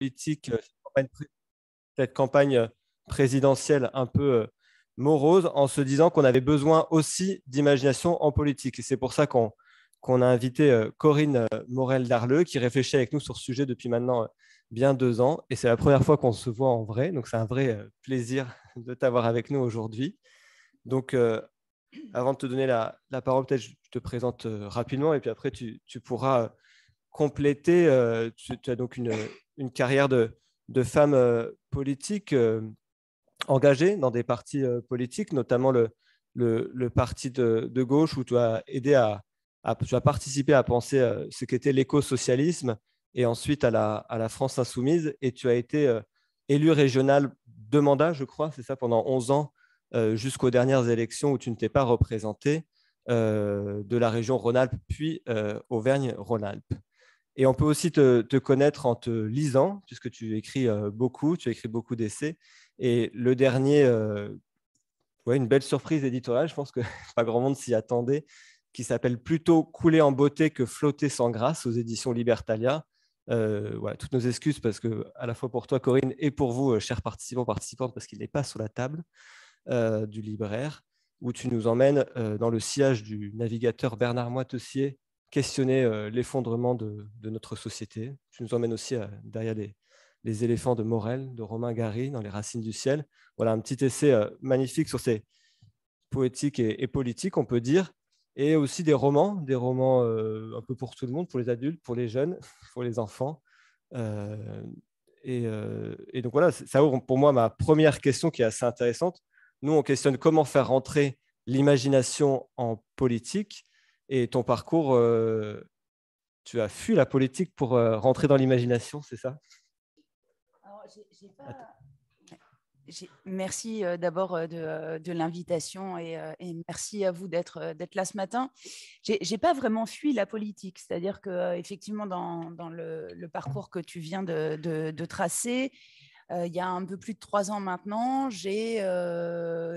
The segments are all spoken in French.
politique, euh, cette campagne, euh, présidentielle un peu euh, morose, en se disant qu'on avait besoin aussi d'imagination en politique. Et c'est pour ça qu'on a invité Corinne Morel-Darleux, qui réfléchit avec nous sur ce sujet depuis maintenant bien deux ans. Et c'est la première fois qu'on se voit en vrai. Donc, c'est un vrai plaisir de t'avoir avec nous aujourd'hui. Donc, avant de te donner la, la parole, peut-être je te présente rapidement et puis après, tu, tu pourras compléter. tu as donc une, une carrière de, femme euh, politique euh, engagée dans des partis euh, politiques, notamment le, parti de, gauche où tu as aidé à, tu as participé à penser ce qu'était l'éco-socialisme et ensuite à la, France insoumise. Et tu as été élu régional de mandat, je crois, c'est ça, pendant 11 ans jusqu'aux dernières élections où tu ne t'es pas représenté de la région Rhône-Alpes puis Auvergne-Rhône-Alpes. Et on peut aussi te, connaître en te lisant, puisque tu écris euh, beaucoup, tu as écrit beaucoup d'essais. Et le dernier, euh, une belle surprise éditoriale, je pense que pas grand monde s'y attendait, qui s'appelle Plutôt couler en beauté que flotter sans grâce aux éditions Libertalia. Euh, toutes nos excuses, parce que à la fois pour toi, Corinne, et pour vous, chers participants, participantes, parce qu'il n'est pas sur la table du libraire, où tu nous emmènes dans le sillage du navigateur Bernard Moitessier, questionner euh, l'effondrement de, notre société. Tu nous emmènes aussi euh, derrière les, éléphants de Morel, de Romain Gary, dans Les Racines du Ciel. Voilà un petit essai euh, magnifique sur ces poétiques et, politiques, on peut dire, et aussi des romans, des romans un peu pour tout le monde, pour les adultes, pour les jeunes, pour les enfants. Et, et, donc voilà, ça ouvre pour moi ma première question qui est assez intéressante. Nous, on questionne comment faire rentrer l'imagination en politique et ton parcours, euh, tu as fui la politique pour euh, rentrer dans l'imagination, c'est ça Merci euh, d'abord de, l'invitation et, merci à vous d'être là ce matin. Je n'ai pas vraiment fui la politique, c'est-à-dire que effectivement dans, le, parcours que tu viens de, tracer, il y a un peu plus de trois ans maintenant, j'ai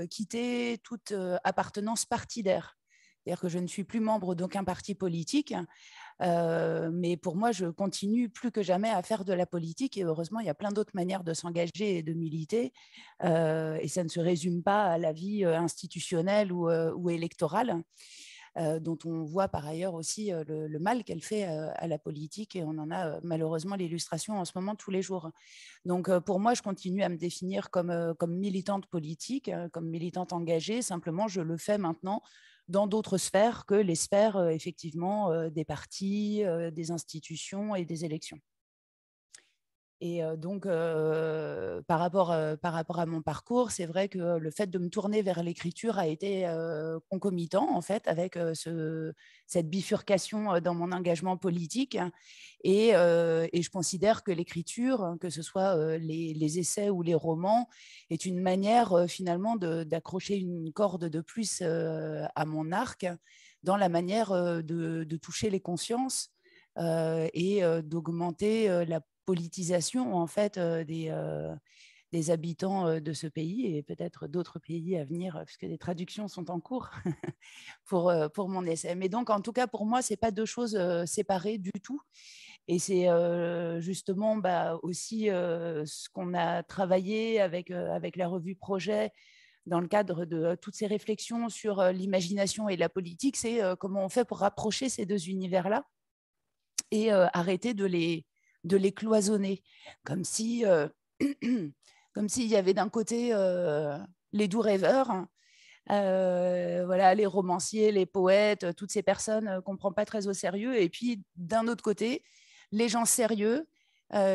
quitté toute appartenance partidaire. C'est-à-dire que je ne suis plus membre d'aucun parti politique, euh, mais pour moi, je continue plus que jamais à faire de la politique. Et heureusement, il y a plein d'autres manières de s'engager et de militer. Euh, et ça ne se résume pas à la vie euh, institutionnelle ou, électorale. dont on voit par ailleurs aussi le, mal qu'elle fait à la politique et on en a malheureusement l'illustration en ce moment tous les jours. Donc pour moi, je continue à me définir comme militante politique, comme militante engagée, simplement je le fais maintenant dans d'autres sphères que les sphères euh, effectivement euh, des partis, euh, des institutions et des élections. Et donc, par, rapport, par rapport à mon parcours, c'est vrai que le fait de me tourner vers l'écriture a été concomitant, en fait, avec ce, cette bifurcation dans mon engagement politique. Et, et je considère que l'écriture, que ce soit les, essais ou les romans, est une manière, finalement, d'accrocher une corde de plus à mon arc dans la manière de, toucher les consciences. et d'augmenter la politisation en fait euh, des, euh, des habitants euh, de ce pays et peut-être d'autres pays à venir, parce que des traductions sont en cours pour, pour mon essai. Mais donc, en tout cas, pour moi, ce pas deux choses séparées du tout. Et c'est justement bah, aussi ce qu'on a travaillé avec, avec la revue Projet dans le cadre de toutes ces réflexions sur l'imagination et la politique, c'est comment on fait pour rapprocher ces deux univers-là et arrêter de les, de les cloisonner, comme si euh, comme s'il y avait d'un côté euh, les doux rêveurs, euh, voilà, les romanciers, les poètes, toutes ces personnes qu'on ne prend pas très au sérieux, et puis d'un autre côté les gens sérieux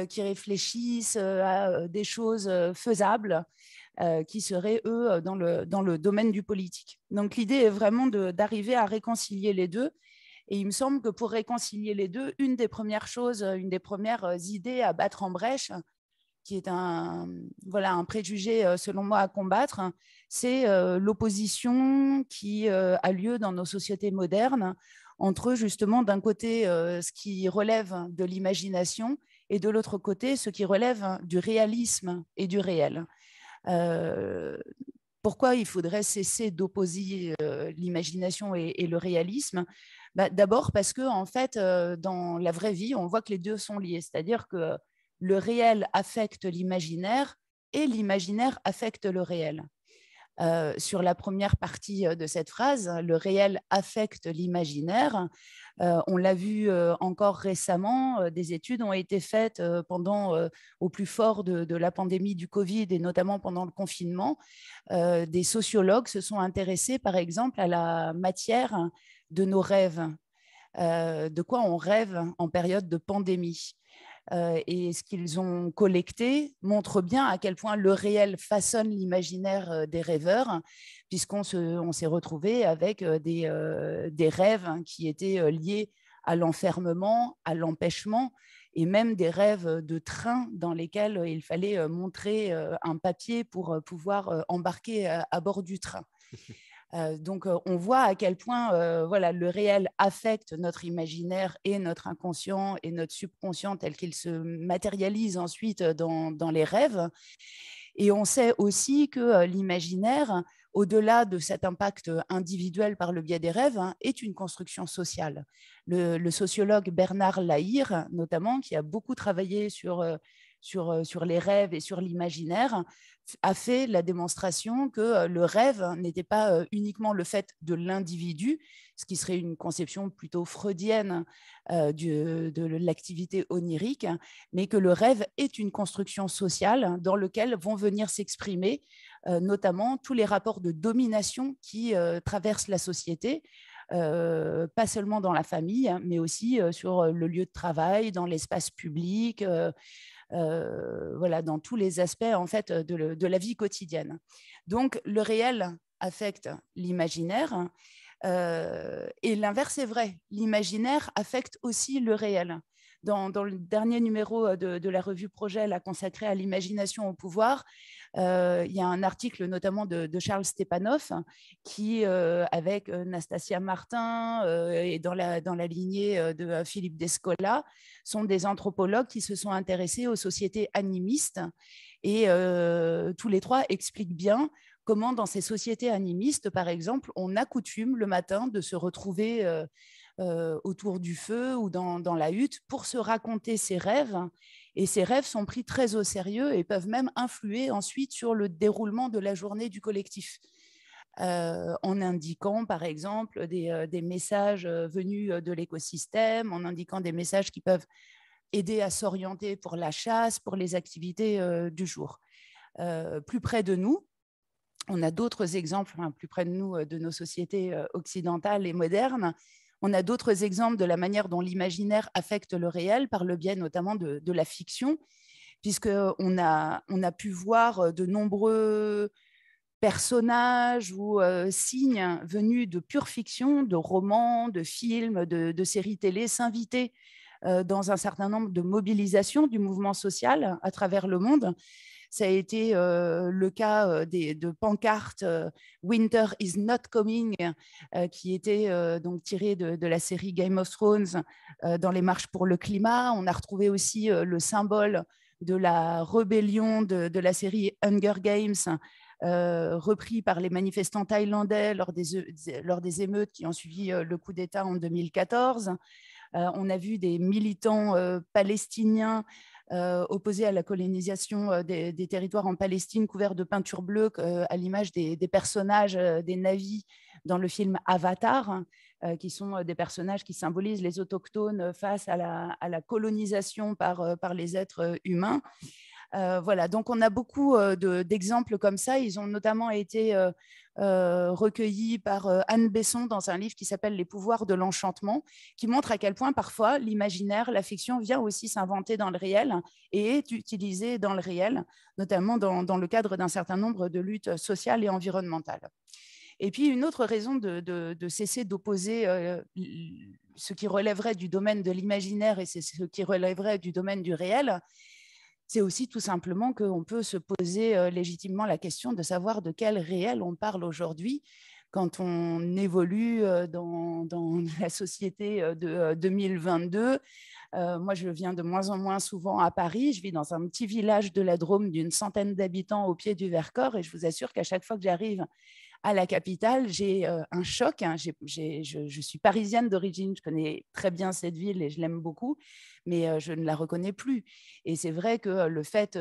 qui réfléchissent à des choses faisables, qui seraient, eux, dans le, dans le domaine du politique. Donc l'idée est vraiment d'arriver à réconcilier les deux et il me semble que pour réconcilier les deux, une des premières choses, euh, une des premières euh, idées à battre en brèche, qui est un, voilà, un préjugé euh, selon moi à combattre, c'est l'opposition qui a lieu dans nos sociétés modernes entre justement d'un côté ce qui relève de l'imagination et de l'autre côté ce qui relève du réalisme et du réel. pourquoi il faudrait cesser d'opposer l'imagination et le réalisme bah, d'abord parce que, en fait, euh, dans la vraie vie, on voit que les deux sont liés, c'est-à-dire que le réel affecte l'imaginaire et l'imaginaire affecte le réel. Euh, sur la première partie euh, de cette phrase, hein, le réel affecte l'imaginaire. on l'a vu encore récemment, des études ont été faites pendant, au plus fort de, de, la pandémie du Covid et notamment pendant le confinement. des sociologues se sont intéressés, par exemple, à la matière de nos rêves, euh, de quoi on rêve en période de pandémie. Euh, et ce qu'ils ont collecté montre bien à quel point le réel façonne l'imaginaire euh, des rêveurs, puisqu'on s'est retrouvé avec des, rêves hein, qui étaient liés à l'enfermement, à l'empêchement, et même des rêves de train dans lesquels il fallait montrer un papier pour pouvoir embarquer à bord du train. donc, on voit à quel point voilà, le réel affecte notre imaginaire et notre inconscient et notre subconscient tel qu'il se matérialise ensuite dans, les rêves. Et on sait aussi que l'imaginaire, au-delà de cet impact individuel par le biais des rêves, hein, est une construction sociale. Le, sociologue Bernard Lahire, notamment, qui a beaucoup travaillé sur euh, sur, les rêves et sur l'imaginaire, a fait la démonstration que euh, le rêve n'était pas euh, uniquement le fait de l'individu, ce qui serait une conception plutôt freudienne de l'activité onirique, mais que le rêve est une construction sociale dans laquelle vont venir s'exprimer notamment tous les rapports de domination qui traversent la société. pas seulement dans la famille, mais aussi sur le lieu de travail, dans l'espace public, euh, voilà, dans tous les aspects en fait, de, la vie quotidienne. Donc, le réel affecte l'imaginaire. Euh, et l'inverse est vrai. L'imaginaire affecte aussi le réel dans, le dernier numéro euh, de, la revue Projet, la consacrée à l'imagination au pouvoir, euh, il y a un article notamment de, Charles Stepanov qui, euh, avec Nastasia Martin et dans la, dans la lignée de Philippe Descola, sont des anthropologues qui se sont intéressés aux sociétés animistes et tous les trois expliquent bien comment dans ces sociétés animistes, par exemple, on a coutume le matin de se retrouver euh, autour du feu ou dans, la hutte pour se raconter ses rêves. Et ces rêves sont pris très au sérieux et peuvent même influer ensuite sur le déroulement de la journée du collectif. Euh, en indiquant par exemple des, euh, messages venus de l'écosystème, en indiquant des messages qui peuvent aider à s'orienter pour la chasse, pour les activités du jour. plus près de nous, on a d'autres exemples, plus près de nous, de nos sociétés occidentales et modernes, on a d'autres exemples de la manière dont l'imaginaire affecte le réel par le biais notamment de, la fiction, puisqu'on a, on a pu voir euh, de nombreux personnages ou euh, signes venus de pure fiction, de romans, de films, de, séries télé s'inviter euh, dans un certain nombre de mobilisations du mouvement social à travers le monde. Ça a été le cas de pancartes Winter is not coming, qui étaient donc tirées de, la série Game of Thrones dans les marches pour le climat. On a retrouvé aussi le symbole de la rébellion de, la série Hunger Games. repris par les manifestants thaïlandais lors des, e, émeutes qui ont suivi le coup d'État en 2014. on a vu des militants palestiniens euh, opposé à la colonisation euh, des, territoires en Palestine couverts de peinture bleue, euh, à l'image des, personnages des navis dans le film Avatar, hein, qui sont des personnages qui symbolisent les autochtones face à la, colonisation par les êtres humains. Euh, voilà, donc on a beaucoup euh, d'exemples comme ça. Ils ont notamment été euh, recueillis par Anne Besson dans un livre qui s'appelle Les pouvoirs de l'enchantement, qui montre à quel point parfois l'imaginaire, la fiction vient aussi s'inventer dans le réel et est utilisée dans le réel, notamment dans, le cadre d'un certain nombre de luttes sociales et environnementales. Et puis, une autre raison de, cesser d'opposer ce qui relèverait du domaine de l'imaginaire et ce qui relèverait du domaine du réel, c'est aussi tout simplement qu'on peut se poser légitimement la question de savoir de quel réel on parle aujourd'hui quand on évolue dans, la société de 2022. moi, je viens de moins en moins souvent à Paris. Je vis dans un petit village de la Drôme d'une centaine d'habitants au pied du Vercors et je vous assure qu'à chaque fois que j'arrive à la capitale, j'ai un choc. Hein. je, suis parisienne d'origine, je connais très bien cette ville et je l'aime beaucoup mais je ne la reconnais plus. Et c'est vrai que le fait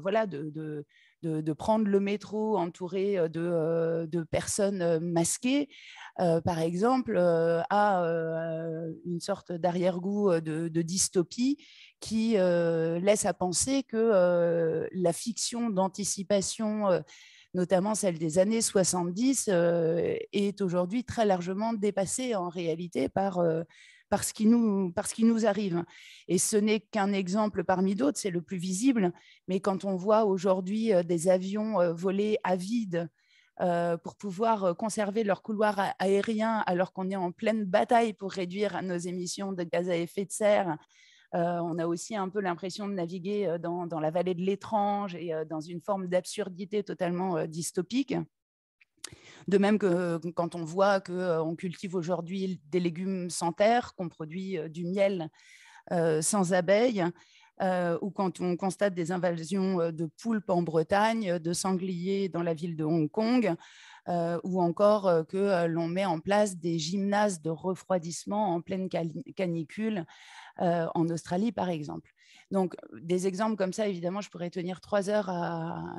voilà, de, de, prendre le métro entouré de, personnes masquées, par exemple, a une sorte d'arrière-goût de, dystopie qui laisse à penser que la fiction d'anticipation notamment celle des années 70, est aujourd'hui très largement dépassée en réalité par parce qu'il nous, arrive. Et ce n'est qu'un exemple parmi d'autres, c'est le plus visible, mais quand on voit aujourd'hui euh, des avions euh, voler à vide, euh, pour pouvoir conserver leur couloir aérien alors qu'on est en pleine bataille pour réduire nos émissions de gaz à effet de serre. on a aussi un peu l'impression de naviguer dans, dans, la vallée de l'étrange et dans une forme d'absurdité totalement dystopique. De même que euh, quand on voit qu'on euh, cultive aujourd'hui des légumes sans terre, qu'on produit euh, du miel sans abeilles, ou quand on constate des invasions de poulpes en Bretagne, de sangliers dans la ville de Hong Kong, ou encore que l'on met en place des gymnases de refroidissement en pleine canicule en Australie, par exemple. Donc, des exemples comme ça, évidemment, je pourrais tenir trois heures,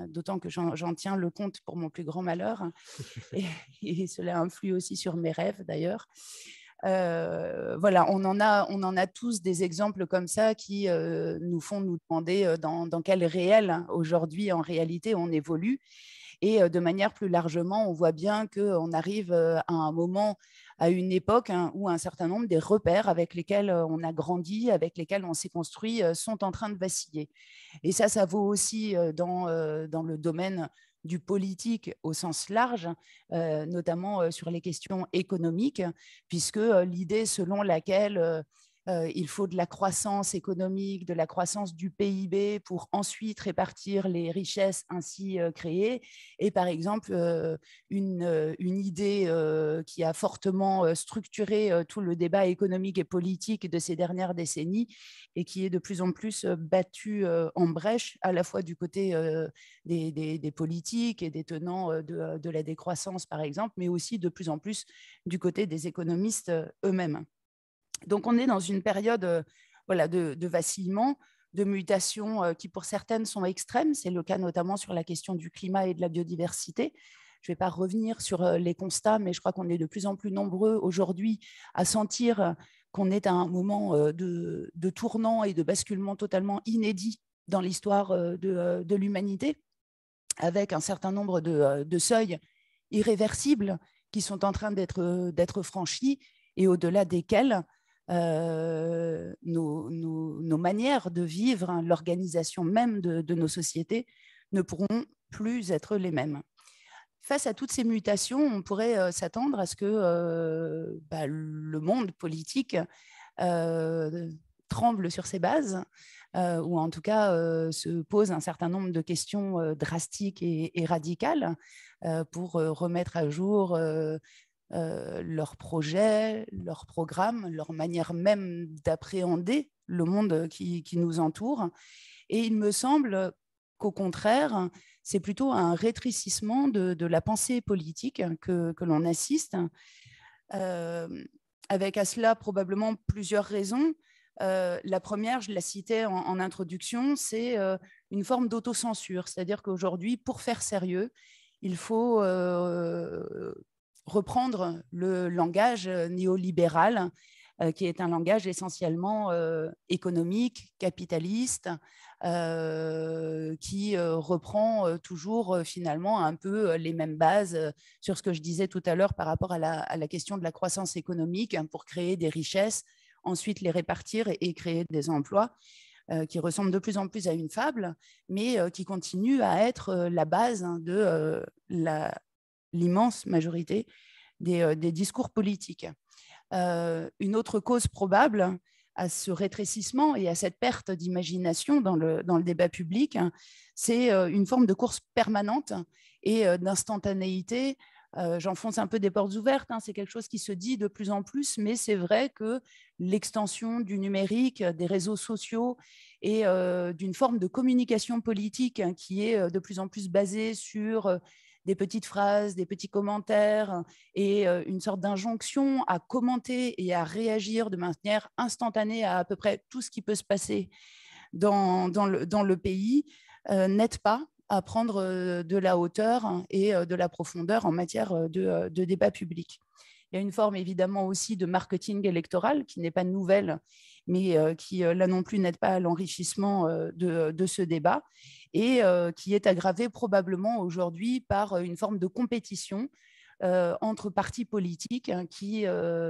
d'autant que j'en tiens le compte pour mon plus grand malheur. et, cela influe aussi sur mes rêves, d'ailleurs. voilà, on en, a, on en a tous des exemples comme ça qui nous font nous demander dans, quel réel aujourd'hui, en réalité, on évolue. Et de manière plus largement, on voit bien qu'on arrive à un moment à une époque hein, où un certain nombre des repères avec lesquels euh, on a grandi, avec lesquels on s'est construit, euh, sont en train de vaciller. Et ça, ça vaut aussi euh, dans, dans le domaine du politique au sens large, notamment sur les questions économiques, puisque l'idée selon laquelle euh, il faut de la croissance économique, de la croissance du PIB pour ensuite répartir les richesses ainsi euh, créées. Et par exemple, euh, une, idée qui a fortement structuré tout le débat économique et politique de ces dernières décennies et qui est de plus en plus battue en brèche, à la fois du côté des, politiques et des tenants de la décroissance, par exemple, mais aussi de plus en plus du côté des économistes eux-mêmes. Donc on est dans une période euh, voilà, de, vacillement, de mutations euh, qui pour certaines sont extrêmes. C'est le cas notamment sur la question du climat et de la biodiversité. Je ne vais pas revenir sur euh, les constats, mais je crois qu'on est de plus en plus nombreux aujourd'hui à sentir qu'on est à un moment de, tournant et de basculement totalement inédit dans l'histoire de, l'humanité, avec un certain nombre de, seuils irréversibles qui sont en train d'être franchis et au-delà desquels euh, nos, manières de vivre, hein, l'organisation même de, nos sociétés ne pourront plus être les mêmes. Face à toutes ces mutations, on pourrait euh, s'attendre à ce que euh, bah, le monde politique tremble sur ses bases, ou en tout cas se pose un certain nombre de questions drastiques et, et radicales pour remettre à jour euh, leurs projets, leurs programmes, leur manière même d'appréhender le monde qui, nous entoure. Et il me semble qu'au contraire, c'est plutôt un rétrécissement de, la pensée politique que, l'on assiste, euh, avec à cela probablement plusieurs raisons. Euh, la première, je la citais en, introduction, c'est une forme d'autocensure, c'est-à-dire qu'aujourd'hui, pour faire sérieux, il faut reprendre le langage euh, néolibéral, euh, qui est un langage essentiellement euh, économique, capitaliste, qui reprend toujours finalement un peu les mêmes bases sur ce que je disais tout à l'heure par rapport à la, question de la croissance économique hein, pour créer des richesses, ensuite les répartir et, et créer des emplois qui ressemble de plus en plus à une fable, mais qui continue à être la base hein, de la, l'immense majorité des, euh, discours politiques. Euh, une autre cause probable, à ce rétrécissement et à cette perte d'imagination dans le, dans le, débat public, c'est euh, une forme de course permanente et d'instantanéité. J'enfonce un peu des portes ouvertes, hein, c'est quelque chose qui se dit de plus en plus, mais c'est vrai que l'extension du numérique, des réseaux sociaux et d'une forme de communication politique qui est de plus en plus basée sur des petites phrases, des petits commentaires hein, et euh, une sorte d'injonction à commenter et à réagir de manière instantanée à à peu près tout ce qui peut se passer dans, le, dans le, pays euh, n'aide pas à prendre euh, de la hauteur hein, et de la profondeur en matière de, de débat public. Il y a une forme évidemment aussi de marketing électoral qui n'est pas nouvelle mais qui, là non plus, n'aide pas à l'enrichissement de, ce débat, et qui est aggravé probablement aujourd'hui par une forme de compétition entre partis politiques hein, qui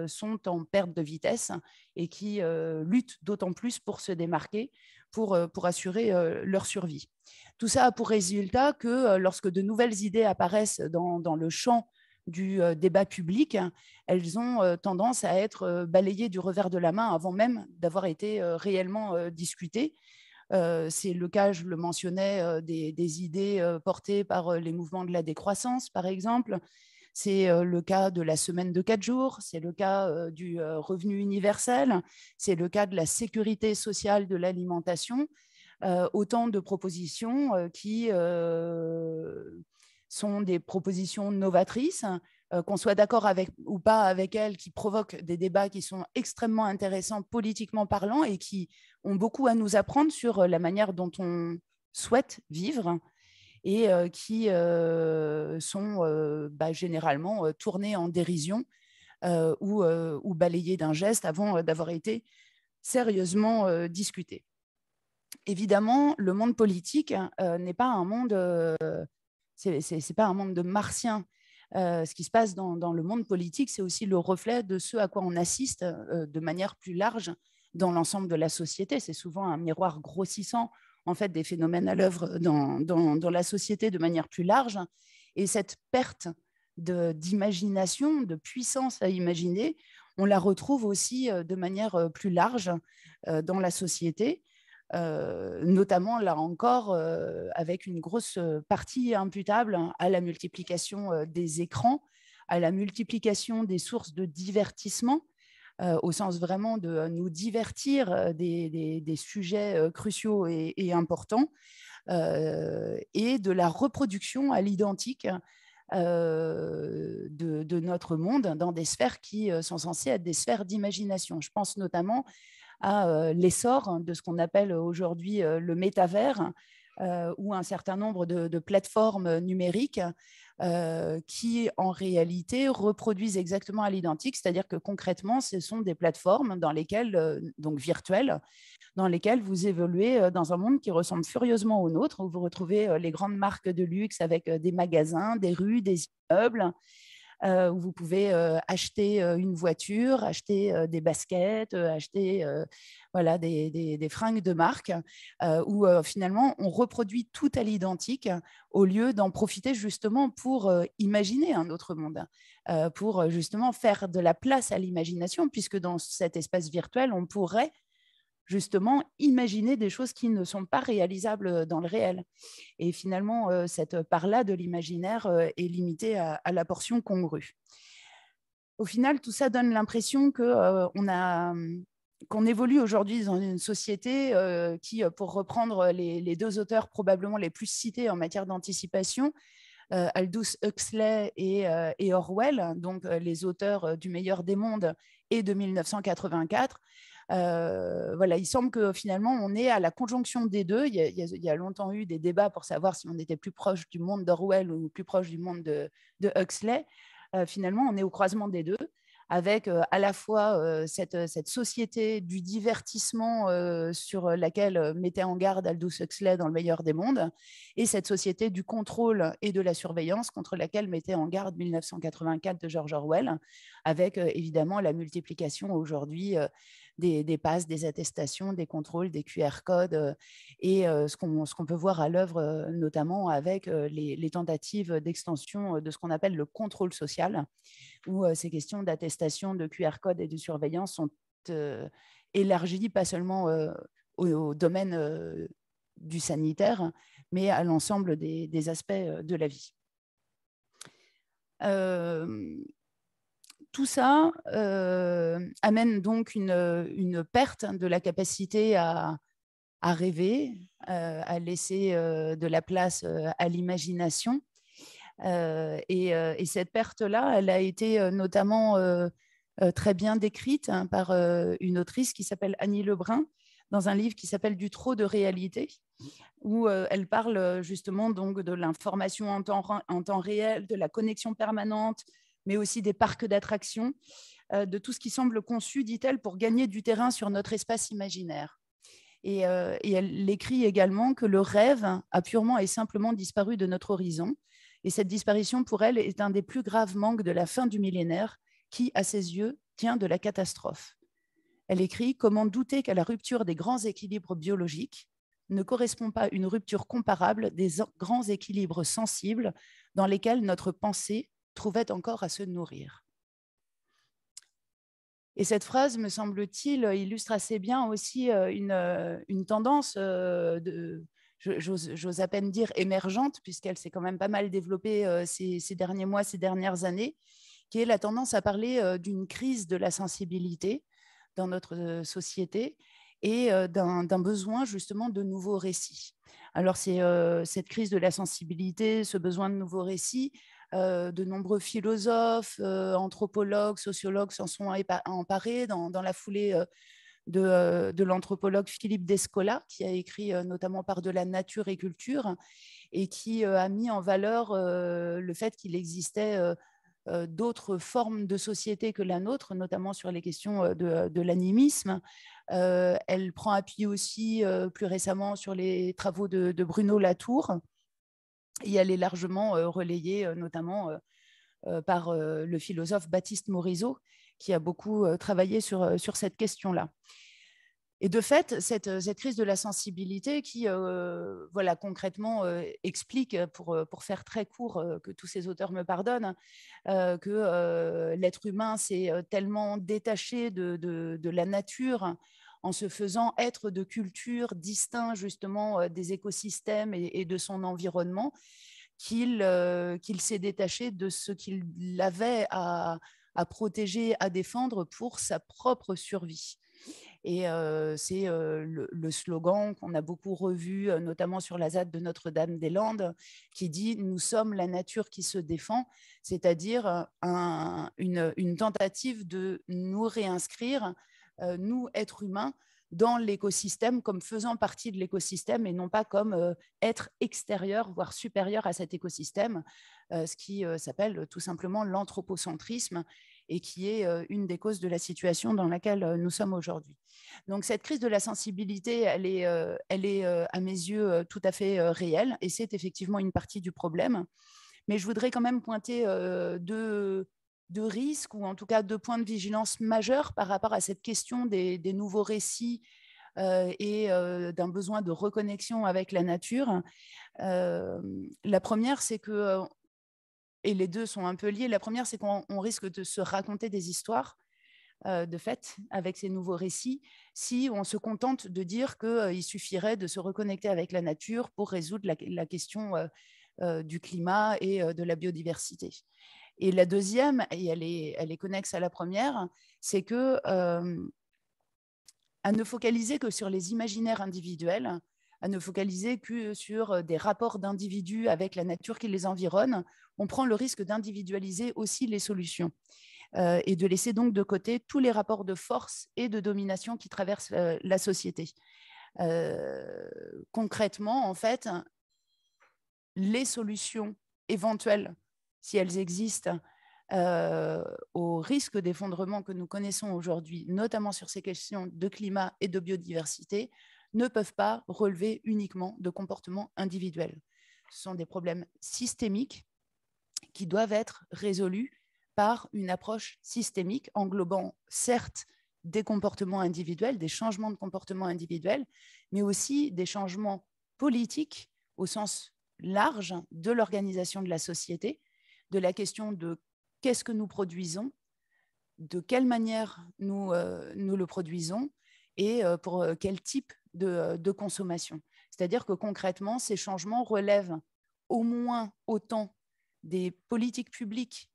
sont en perte de vitesse et qui luttent d'autant plus pour se démarquer, pour, pour assurer leur survie. Tout ça a pour résultat que lorsque de nouvelles idées apparaissent dans, dans le champ du euh, débat public, hein, elles ont euh, tendance à être euh, balayées du revers de la main avant même d'avoir été réellement discutées. C'est le cas, je le mentionnais, des, idées portées par les mouvements de la décroissance, par exemple. C'est le cas de la semaine de quatre jours, c'est le cas du revenu universel, c'est le cas de la sécurité sociale de l'alimentation. autant de propositions qui sont des propositions novatrices, euh, qu'on soit d'accord avec ou pas avec elles, qui provoquent des débats qui sont extrêmement intéressants politiquement parlant et qui ont beaucoup à nous apprendre sur euh, la manière dont on souhaite vivre et euh, qui sont bah, généralement tournés en dérision ou, ou, balayés d'un geste avant d'avoir été sérieusement discutés. Évidemment, le monde politique n'est pas un monde n'est pas un monde de martiens. Euh, ce qui se passe dans, le monde politique, c'est aussi le reflet de ce à quoi on assiste euh, de manière plus large dans l'ensemble de la société. C'est souvent un miroir grossissant en fait des phénomènes à l'œuvre dans, la société de manière plus large. Et cette perte d'imagination, de, puissance à imaginer, on la retrouve aussi euh, de manière plus large dans la société notamment là encore avec une grosse partie imputable hein, à la multiplication des écrans, à la multiplication des sources de divertissement, au sens vraiment de nous divertir des, sujets cruciaux et, importants, et de la reproduction à l'identique. de, notre monde dans des sphères qui sont censées être des sphères d'imagination. Je pense notamment à euh, l'essor de ce qu'on appelle aujourd'hui euh, le métavers, euh, ou un certain nombre de, plateformes numériques qui, en réalité, reproduisent exactement à l'identique, c'est-à-dire que concrètement, ce sont des plateformes dans lesquelles, donc virtuelles, dans lesquelles vous évoluez dans un monde qui ressemble furieusement au nôtre, où vous retrouvez les grandes marques de luxe avec des magasins, des rues, des immeubles, euh, où vous pouvez euh, acheter euh, une voiture, acheter des baskets, acheter voilà, des, des, fringues de marque, où finalement on reproduit tout à l'identique au lieu d'en profiter justement pour imaginer un autre monde, pour justement faire de la place à l'imagination, puisque dans cet espace virtuel, on pourrait justement imaginer des choses qui ne sont pas réalisables euh, dans le réel. Et finalement, euh, cette part-là de l'imaginaire euh, est limitée à, la portion congrue. Au final, tout ça donne l'impression qu'on évolue aujourd'hui dans une société qui, pour reprendre les, deux auteurs probablement les plus cités en matière d'anticipation, Aldous Huxley et, et Orwell, donc les auteurs du meilleur des mondes et de 1984, euh, voilà, il semble que finalement, on est à la conjonction des deux. Il y a, il y longtemps eu des débats pour savoir si on était plus proche du monde d'Orwell ou plus proche du monde de, Huxley. Euh, finalement, on est au croisement des deux avec euh, à la fois cette, société du divertissement sur laquelle mettait en garde Aldous Huxley dans le meilleur des mondes, et cette société du contrôle et de la surveillance contre laquelle mettait en garde 1984 de George Orwell, avec évidemment la multiplication aujourd'hui des, des, passes, des attestations, des contrôles, des QR codes euh, et euh, ce qu'on peut voir à l'œuvre euh, notamment avec les, tentatives d'extension de ce qu'on appelle le contrôle social, où ces questions d'attestation, de QR code et de surveillance sont élargies pas seulement au, domaine du sanitaire, mais à l'ensemble des, aspects de la vie tout ça euh, amène donc euh, une, perte de la capacité à, rêver, euh, à laisser de la place à l'imagination. Et, cette perte-là, elle a été notamment très bien décrite hein, par une autrice qui s'appelle Annie Lebrun dans un livre qui s'appelle Du trop de réalité, où elle parle justement donc de l'information en temps, réel, de la connexion permanente, mais aussi des parcs d'attractions, euh, de tout ce qui semble conçu, dit-elle, pour gagner du terrain sur notre espace imaginaire. Euh, et, elle écrit également que le rêve a purement et simplement disparu de notre horizon. Et cette disparition, pour elle, est un des plus graves manques de la fin du millénaire, qui, à ses yeux, tient de la catastrophe. Elle écrit Comment douter qu'à la rupture des grands équilibres biologiques ne correspond pas une rupture comparable des grands équilibres sensibles dans lesquels notre pensée trouvaient encore à se nourrir. Et cette phrase, me semble-t-il, illustre assez bien aussi euh, une, euh, une tendance, euh, de, j'ose à peine dire émergente, puisqu'elle s'est quand même pas mal développée ces, derniers mois, ces dernières années, qui est la tendance à parler d'une crise de la sensibilité dans notre société et d'un besoin justement de nouveaux récits. Alors c'est cette crise de la sensibilité, ce besoin de nouveaux récits, euh, de nombreux philosophes, euh, anthropologues, sociologues s'en sont emparés dans, la foulée euh, de, l'anthropologue Philippe Descola, qui a écrit notamment par de la nature et culture, et qui a mis en valeur le fait qu'il existait d'autres formes de société que la nôtre, notamment sur les questions de, l'animisme. elle prend appui aussi plus récemment sur les travaux de Bruno Latour, et elle est largement euh, relayée euh, notamment euh, par le philosophe Baptiste Morisot, qui a beaucoup travaillé sur, sur cette question-là. Et de fait, cette, cette, crise de la sensibilité qui, voilà, concrètement explique, pour, pour, faire très court, que tous ces auteurs me pardonnent, que l'être humain s'est tellement détaché de, de, de la nature, en se faisant être de culture distinct justement euh, des écosystèmes et, de son environnement, euh, qu'il s'est détaché de ce qu'il avait à, protéger, à défendre pour sa propre survie. Et euh, c'est le, slogan qu'on a beaucoup revu, notamment sur la ZAD de Notre-Dame-des-Landes, qui dit Nous sommes la nature qui se défend, c'est-à-dire une, tentative de nous réinscrire euh, nous, êtres humains, dans l'écosystème comme faisant partie de l'écosystème et non pas comme euh, être extérieur, voire supérieur à cet écosystème, euh, ce qui s'appelle tout simplement l'anthropocentrisme et qui est une des causes de la situation dans laquelle nous sommes aujourd'hui. Donc cette crise de la sensibilité, elle est, elle est à mes yeux tout à fait réelle et c'est effectivement une partie du problème. Mais je voudrais quand même pointer deux, de risques ou en tout cas de points de vigilance majeurs par rapport à cette question des, nouveaux récits euh, et euh, d'un besoin de reconnexion avec la nature. Euh, la première, c'est que, et les deux sont un peu liés, la première, c'est qu'on risque de se raconter des histoires. de fait, avec ces nouveaux récits, si on se contente de dire qu'il suffirait de se reconnecter avec la nature pour résoudre la question du climat et de la biodiversité. Et la deuxième, et elle est, elle connexe à la première, c'est que euh, à ne focaliser que sur les imaginaires individuels, à ne focaliser que sur des rapports d'individus avec la nature qui les environne, on prend le risque d'individualiser aussi les solutions euh, et de laisser donc de côté tous les rapports de force et de domination qui traversent euh, la société. concrètement, en fait, les solutions éventuelles si elles existent, euh, au risque d'effondrement que nous connaissons aujourd'hui, notamment sur ces questions de climat et de biodiversité, ne peuvent pas relever uniquement de comportements individuels. Ce sont des problèmes systémiques qui doivent être résolus par une approche systémique englobant certes des comportements individuels, des changements de comportements individuels, mais aussi des changements politiques au sens large de l'organisation de la société, de la question de qu'est-ce que nous produisons, de quelle manière nous, euh, le produisons et euh, pour euh, quel type de, consommation. C'est-à-dire que concrètement, ces changements relèvent au moins autant des politiques publiques,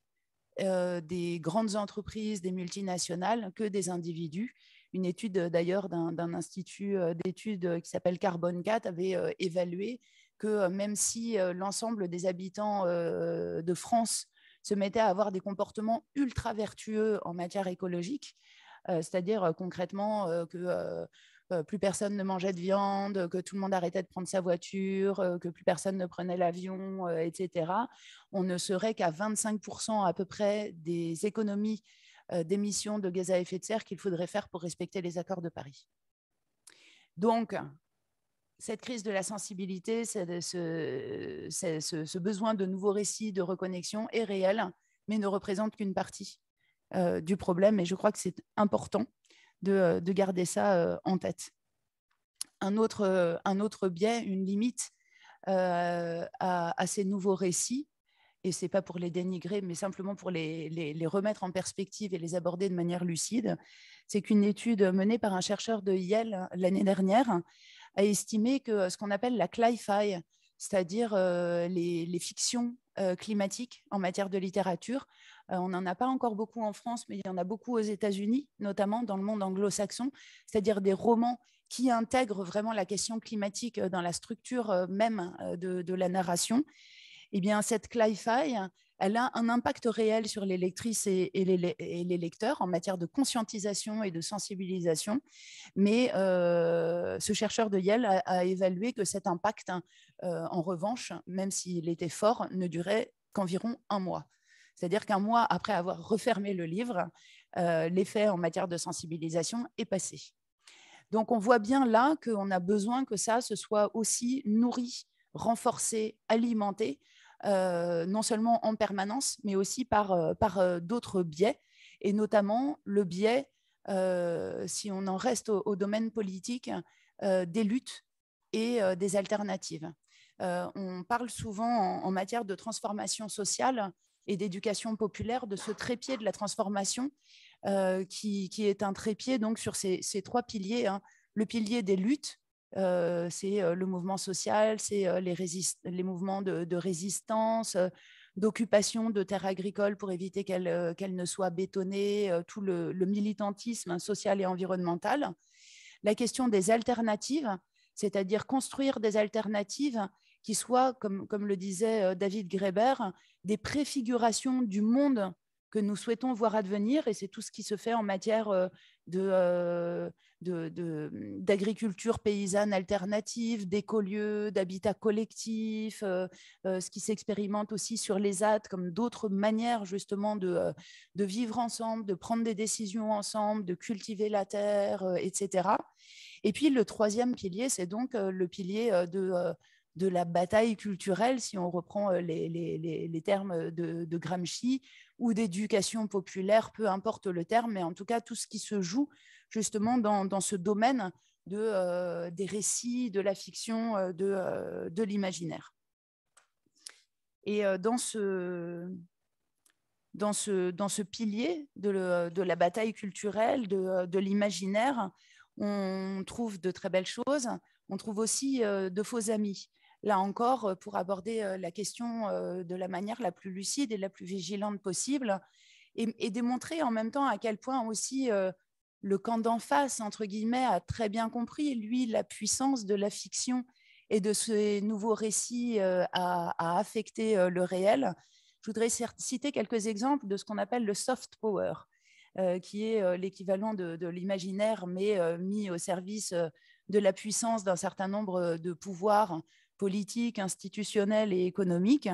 des grandes entreprises, des multinationales que des individus. Une étude d'ailleurs d'un institut d'études qui s'appelle Carbone 4 avait évalué que euh, même si euh, l'ensemble des habitants euh, de France se mettaient à avoir des comportements ultra vertueux en matière écologique, c'est-à-dire concrètement que plus personne ne mangeait de viande, que tout le monde arrêtait de prendre sa voiture, que plus personne ne prenait l'avion, etc., on ne serait qu'à 25% à peu près des économies d'émissions de gaz à effet de serre qu'il faudrait faire pour respecter les accords de Paris. Donc, cette crise de la sensibilité, ce, besoin de nouveaux récits, de reconnexion est réel, mais ne représente qu'une partie euh, du problème. Et je crois que c'est important de, euh, garder ça euh, en tête. Un autre, un biais, une limite à, ces nouveaux récits, et ce n'est pas pour les dénigrer, mais simplement pour les, remettre en perspective et les aborder de manière lucide, c'est qu'une étude menée par un chercheur de Yale l'année dernière a estimé que euh, ce qu'on appelle la CLIFI, c'est-à-dire euh, les, les, fictions euh, climatiques en matière de littérature, on n'en a pas encore beaucoup en France, mais il y en a beaucoup aux États-Unis, notamment dans le monde anglo-saxon, c'est-à-dire des romans qui intègrent vraiment la question climatique dans la structure même de, de la narration. Eh cette CLIFI, elle a un impact réel sur les lectrices et, les, lecteurs en matière de conscientisation et de sensibilisation. Mais euh, ce chercheur de Yale a, évalué que cet impact, euh, en revanche, même s'il était fort, ne durait qu'environ un mois. C'est-à-dire qu'un mois après avoir refermé le livre, euh, l'effet en matière de sensibilisation est passé. Donc on voit bien là qu'on a besoin que ça se soit aussi nourri, renforcé, alimenté euh, non seulement en permanence, mais aussi par, euh, par euh, d'autres biais, et notamment le biais, si on en reste au, domaine politique, des luttes et des alternatives. on parle souvent en, matière de transformation sociale et d'éducation populaire de ce trépied de la transformation qui, est un trépied donc sur ces, trois piliers. Hein. Le pilier des luttes, euh, c'est euh, le mouvement social, c'est euh, les, les, mouvements de, résistance, d'occupation de terres agricoles pour éviter qu'elles ne soient bétonnées, tout le, militantisme hein, social et environnemental. La question des alternatives, c'est-à-dire construire des alternatives qui soient, comme, comme le disait David Graeber, des préfigurations du monde que nous souhaitons voir advenir, et c'est tout ce qui se fait en matière de, Mmh, d'agriculture de, paysanne alternative, d'écolieux, d'habitat collectif, euh, euh, ce qui s'expérimente aussi sur les AT comme d'autres manières justement euh, de, vivre ensemble, de prendre des décisions ensemble, de cultiver la terre, etc. Et puis le troisième pilier, c'est donc le pilier de la bataille culturelle, si on reprend les, termes de, de, Gramsci, ou d'éducation populaire, peu importe le terme, mais en tout cas tout ce qui se joue justement dans, ce domaine de, euh, des récits, de la fiction, euh, euh, de, l'imaginaire. Et dans ce, dans, ce, pilier de, la bataille culturelle, de, l'imaginaire, on trouve de très belles choses, on trouve aussi de faux amis. Là encore, pour aborder la question de la manière la plus lucide et la plus vigilante possible, et démontrer en même temps à quel point aussi le camp d'en face, entre guillemets, a très bien compris, lui, la puissance de la fiction et de ces nouveaux récits à, euh, affecter euh, le réel. Je voudrais citer quelques exemples de ce qu'on appelle le soft power, euh, qui est l'équivalent de l'imaginaire, mais mis au service de la puissance d'un certain nombre de pouvoirs politiques, institutionnels et économiques.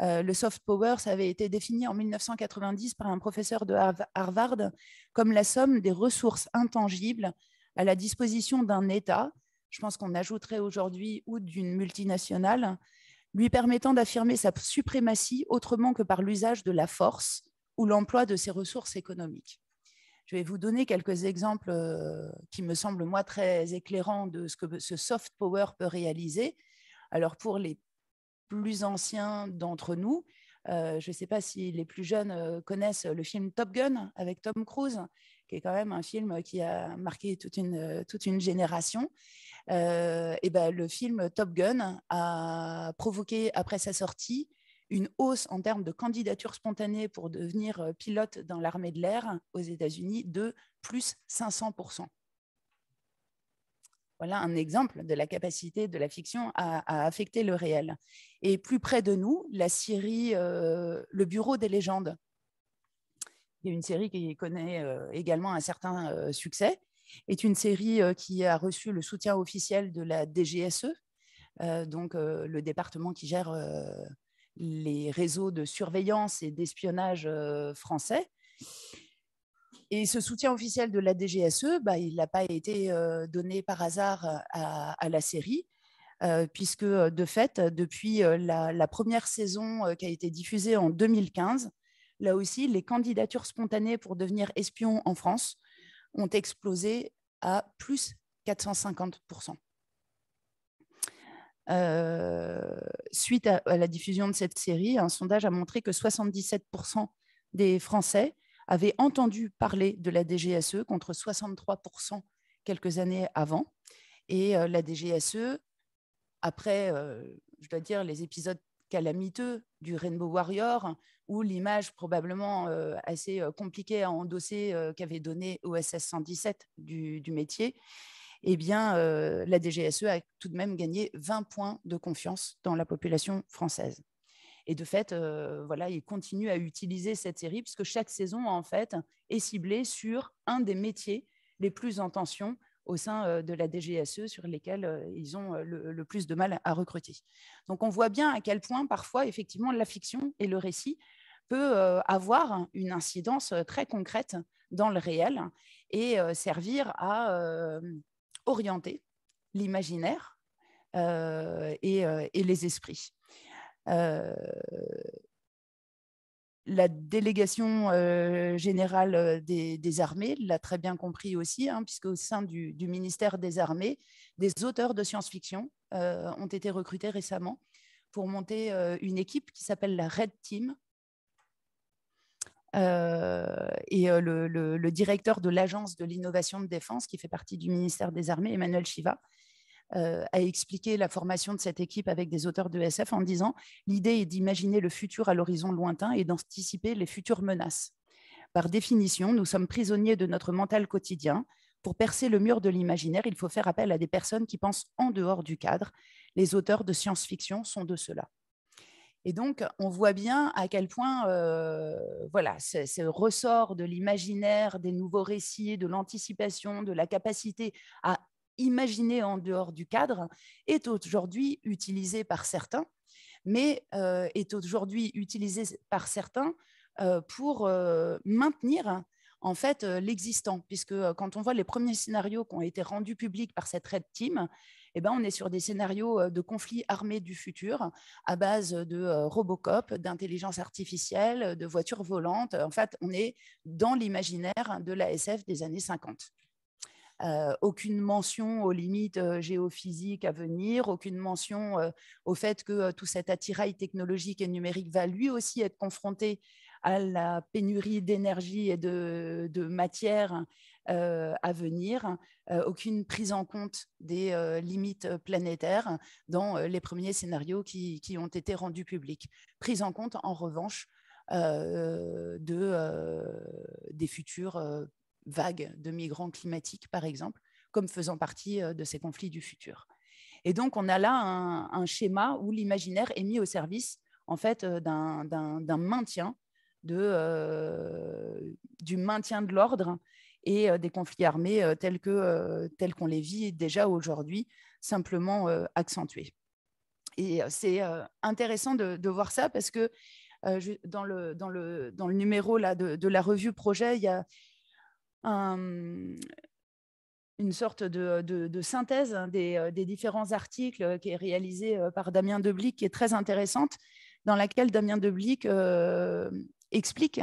Euh, le soft power, ça avait été défini en 1990 par un professeur de Harvard comme la somme des ressources intangibles à la disposition d'un État, je pense qu'on ajouterait aujourd'hui, ou d'une multinationale, lui permettant d'affirmer sa suprématie autrement que par l'usage de la force ou l'emploi de ses ressources économiques. Je vais vous donner quelques exemples euh, qui me semblent, moi, très éclairants de ce que ce soft power peut réaliser. Alors, pour les plus anciens d'entre nous, euh, je ne sais pas si les plus jeunes euh, connaissent le film Top Gun avec Tom Cruise, qui est quand même un film qui a marqué toute une, euh, toute une génération. et ben, le film Top Gun a provoqué, après sa sortie, une hausse en termes de candidatures spontanées pour devenir pilote dans l'armée de l'air aux États-Unis de plus 500 voilà un exemple de la capacité de la fiction à, affecter le réel. Et plus près de nous, la série euh, Le Bureau des légendes, qui est une série qui connaît euh, également un certain euh, succès, est une série qui a reçu le soutien officiel de la DGSE, donc le département qui gère les réseaux de surveillance et d'espionnage français. Et ce soutien officiel de la DGSE, bah, il n'a pas été euh, donné par hasard euh, à, la série, euh, puisque de fait, depuis la, première saison qui a été diffusée en 2015, là aussi, les candidatures spontanées pour devenir espion en France ont explosé à plus 450%. suite à, la diffusion de cette série, un sondage a montré que 77% des Français avait entendu parler de la DGSE contre 63% quelques années avant. Et euh, la DGSE, après, euh, je dois dire, les épisodes calamiteux du Rainbow Warrior, ou l'image probablement euh, assez compliquée à endosser qu'avait donnée OSS 117 du, métier, eh bien, la DGSE a tout de même gagné 20 points de confiance dans la population française. Et de fait, euh, voilà, ils continuent à utiliser cette série puisque chaque saison, en fait, est ciblée sur un des métiers les plus en tension au sein euh, de la DGSE sur lesquels euh, ils ont le, plus de mal à recruter. Donc on voit bien à quel point parfois effectivement la fiction et le récit peut avoir une incidence très concrète dans le réel et servir à orienter l'imaginaire et, les esprits. Euh, la délégation euh, générale euh, des, armées l'a très bien compris aussi, hein, puisque au sein du, ministère des Armées, des auteurs de science-fiction ont été recrutés récemment pour monter une équipe qui s'appelle la Red Team. et le, le, directeur de l'Agence de l'innovation de défense, qui fait partie du ministère des Armées, Emmanuel Chiva, a euh, expliqué la formation de cette équipe avec des auteurs de SF en disant l'idée est d'imaginer le futur à l'horizon lointain et d'anticiper les futures menaces. Par définition, nous sommes prisonniers de notre mental quotidien. Pour percer le mur de l'imaginaire, il faut faire appel à des personnes qui pensent en dehors du cadre. Les auteurs de science-fiction sont de cela. Et donc, on voit bien à quel point euh, voilà, ce, ce, ressort de l'imaginaire, des nouveaux récits, de l'anticipation, de la capacité à imaginé en dehors du cadre est aujourd'hui utilisé par certains, mais euh, est aujourd'hui utilisé par certains euh, pour euh, maintenir en fait l'existant, puisque quand on voit les premiers scénarios qui ont été rendus publics par cette Red Team, eh ben, on est sur des scénarios de conflits armés du futur à base de Robocop, d'intelligence artificielle, de voitures volantes. En fait, on est dans l'imaginaire de l'ASF des années 50 aucune mention aux limites géophysiques à venir, aucune mention au fait que tout cet attirail technologique et numérique va lui aussi être confronté à la pénurie d'énergie et de, matière à venir, aucune prise en compte des limites planétaires dans les premiers scénarios qui, ont été rendus publics. Prise en compte, en revanche, des futurs vagues de migrants climatiques, par exemple, comme faisant partie euh, de ces conflits du futur. Et donc, on a là un, schéma où l'imaginaire est mis au service en fait euh, d'un maintien de, euh, du maintien de l'ordre et des conflits armés tels qu'on les vit déjà aujourd'hui, simplement accentués. Et c'est intéressant de, voir ça parce que dans, le, dans, le, numéro là, de, de, la revue Projet, il y a une sorte de, synthèse euh, des, différents articles euh, qui est réalisé euh, par Damien Deblic, qui est très intéressante, dans laquelle Damien Deblic explique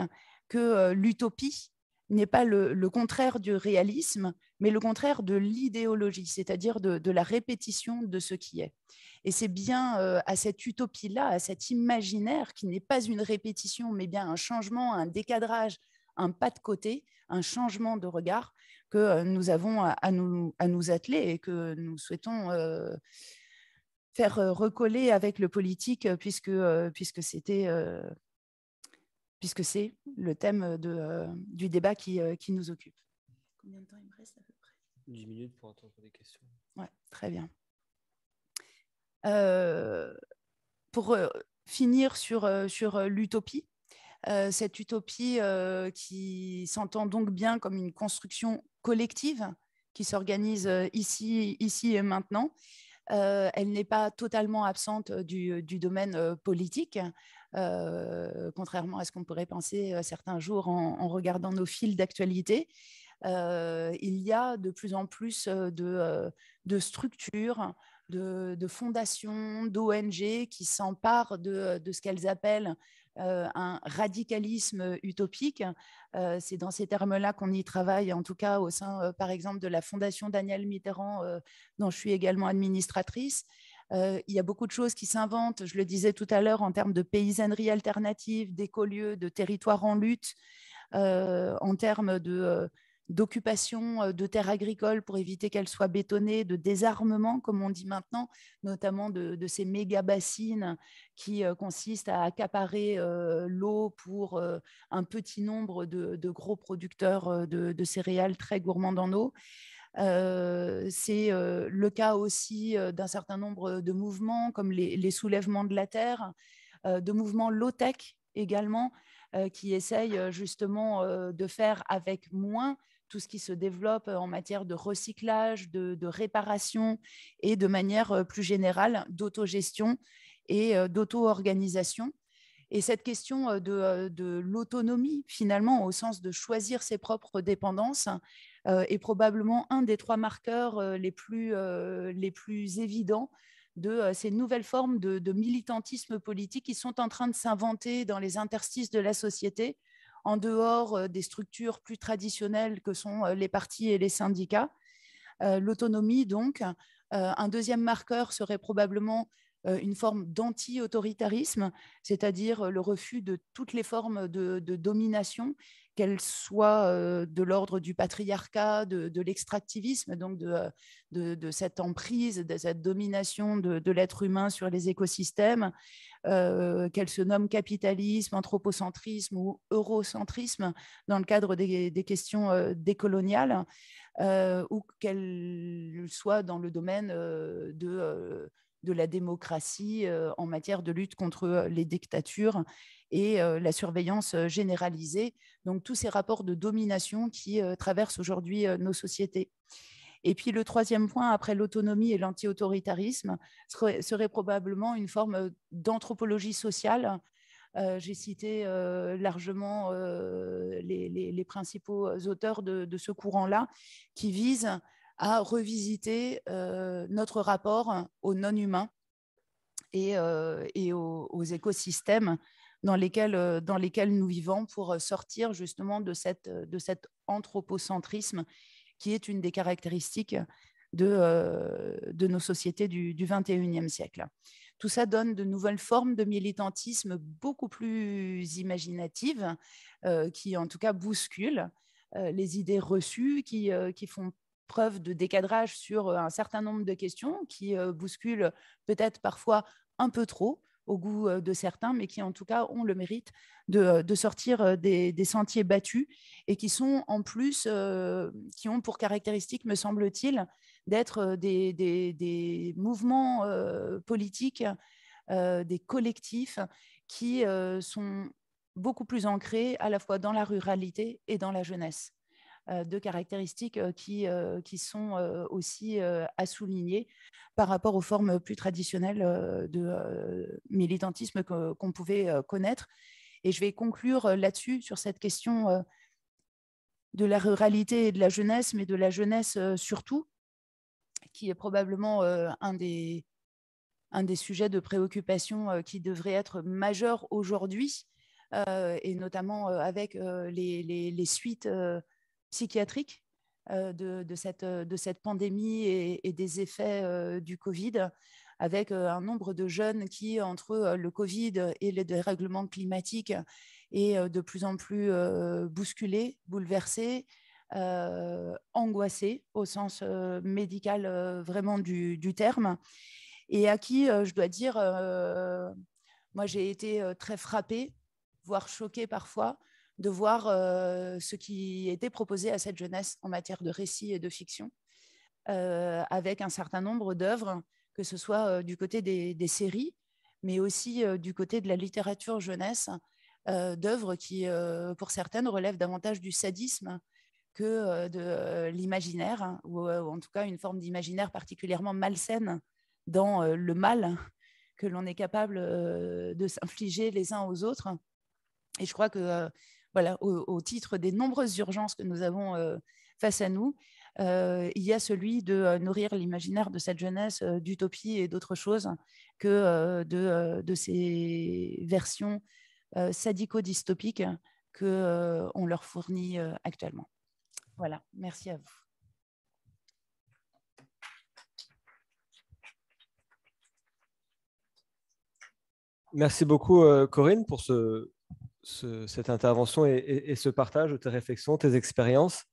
que l'utopie n'est pas le, contraire du réalisme, mais le contraire de l'idéologie, c'est-à-dire de, la répétition de ce qui est. Et c'est bien à cette utopie-là, à cet imaginaire qui n'est pas une répétition, mais bien un changement, un décadrage, un pas de côté, un changement de regard que euh, nous avons à, nous, à nous, atteler et que nous souhaitons euh, faire euh, recoller avec le politique puisque, puisque c'était... puisque c'est le thème de, du débat qui, qui, nous occupe. Combien de temps il me reste à peu près 10 minutes pour entendre des questions. Oui, très bien. pour finir sur, sur l'utopie, euh, cette utopie euh, qui s'entend donc bien comme une construction collective qui s'organise euh, ici, ici et maintenant. elle n'est pas totalement absente du, domaine politique, contrairement à ce qu'on pourrait penser certains jours en, regardant nos fils d'actualité. il y a de plus en plus de, structures, de, fondations, d'ONG qui s'emparent de, ce qu'elles appellent euh, un radicalisme utopique. Euh, c'est dans ces termes-là qu'on y travaille, en tout cas au sein, euh, par exemple, de la Fondation Daniel Mitterrand, dont je suis également administratrice. il y a beaucoup de choses qui s'inventent, je le disais tout à l'heure, en termes de paysannerie alternative, d'écolieux, de territoires en lutte, en termes de, d'occupation euh, de terres agricoles pour éviter qu'elles soient bétonnées, de désarmement, comme on dit maintenant, notamment de, ces méga-bassines qui euh, consistent à accaparer euh, l'eau pour un petit nombre de, gros producteurs de, céréales très gourmands en eau. C'est le cas aussi d'un certain nombre de mouvements, comme les, les soulèvements de la terre, de mouvements low-tech également, qui essayent justement de faire avec moins tout ce qui se développe euh, en matière de recyclage, de, réparation et de manière euh, plus générale d'autogestion et euh, d'auto-organisation. Et cette question de, l'autonomie, finalement, au sens de choisir ses propres dépendances, est probablement un des trois marqueurs les, plus, évidents de ces nouvelles formes de, militantisme politique qui sont en train de s'inventer dans les interstices de la société en dehors euh, des structures plus traditionnelles que sont euh, les partis et les syndicats. Euh, l'autonomie, donc. un deuxième marqueur serait probablement une forme d'anti-autoritarisme, c'est-à-dire le refus de toutes les formes de, de domination qu'elle soit de l'ordre du patriarcat, de, l'extractivisme, donc de, cette emprise, de cette domination de, l'être humain sur les écosystèmes, qu'elle se nomme capitalisme, anthropocentrisme ou eurocentrisme dans le cadre des, questions décoloniales, ou qu'elle soit dans le domaine de la démocratie en matière de lutte contre les dictatures et la surveillance généralisée, donc tous ces rapports de domination qui traversent aujourd'hui nos sociétés. Et puis le troisième point, après l'autonomie et l'anti-autoritarisme, serait, probablement une forme d'anthropologie sociale. J'ai cité largement les, principaux auteurs de, ce courant-là, qui visent à revisiter notre rapport aux non-humains et, aux, écosystèmes euh, dans lesquelles, nous vivons pour euh, sortir justement euh, de, cet anthropocentrisme qui est une des caractéristiques de, nos sociétés du, 21e siècle. Tout ça donne de nouvelles formes de militantisme beaucoup plus imaginatives, qui en tout cas bousculent les idées reçues, qui font preuve de décadrage sur un certain nombre de questions, qui bousculent peut-être parfois un peu trop au goût de certains, mais qui en tout cas ont le mérite de, sortir des, sentiers battus et qui sont en plus, qui ont pour caractéristique, me semble-t-il, d'être des, mouvements politiques, des collectifs qui sont beaucoup plus ancrés à la fois dans la ruralité et dans la jeunesse. Euh, de caractéristiques euh, qui, euh, qui sont aussi à souligner par rapport aux formes plus traditionnelles de militantisme qu'on pouvait connaître. Et je vais conclure là-dessus, sur cette question de la ruralité et de la jeunesse, mais de la jeunesse surtout, qui est probablement un des, un des sujets de préoccupation qui devrait être majeur aujourd'hui, et notamment avec les, les, les suites psychiatrique euh, euh, de, cette, pandémie et, des effets euh, du Covid, avec un nombre de jeunes qui, entre le Covid et les dérèglements climatiques, est de plus en plus bousculé, bouleversé, angoissé au sens médical vraiment du, terme, et à qui je dois dire, moi j'ai été très frappée, voire choquée parfois, de voir euh, ce qui était proposé à cette jeunesse en matière de récit et de fiction, euh, avec un certain nombre d'œuvres, que ce soit euh, du côté des, séries, mais aussi du côté de la littérature jeunesse, d'œuvres qui, pour certaines, relèvent davantage du sadisme que de l'imaginaire, hein, ou, en tout cas une forme d'imaginaire particulièrement malsaine dans le mal que l'on est capable de s'infliger les uns aux autres. Et je crois que voilà, au, titre des nombreuses urgences que nous avons euh, face à nous, euh, il y a celui de euh, nourrir l'imaginaire de cette jeunesse d'utopie et d'autres choses que de, de, ces versions sadico-dystopiques qu'on leur fournit actuellement. Voilà, merci à vous. Merci beaucoup, Corinne, pour ce, cette intervention et, ce partage de tes réflexions, tes expériences.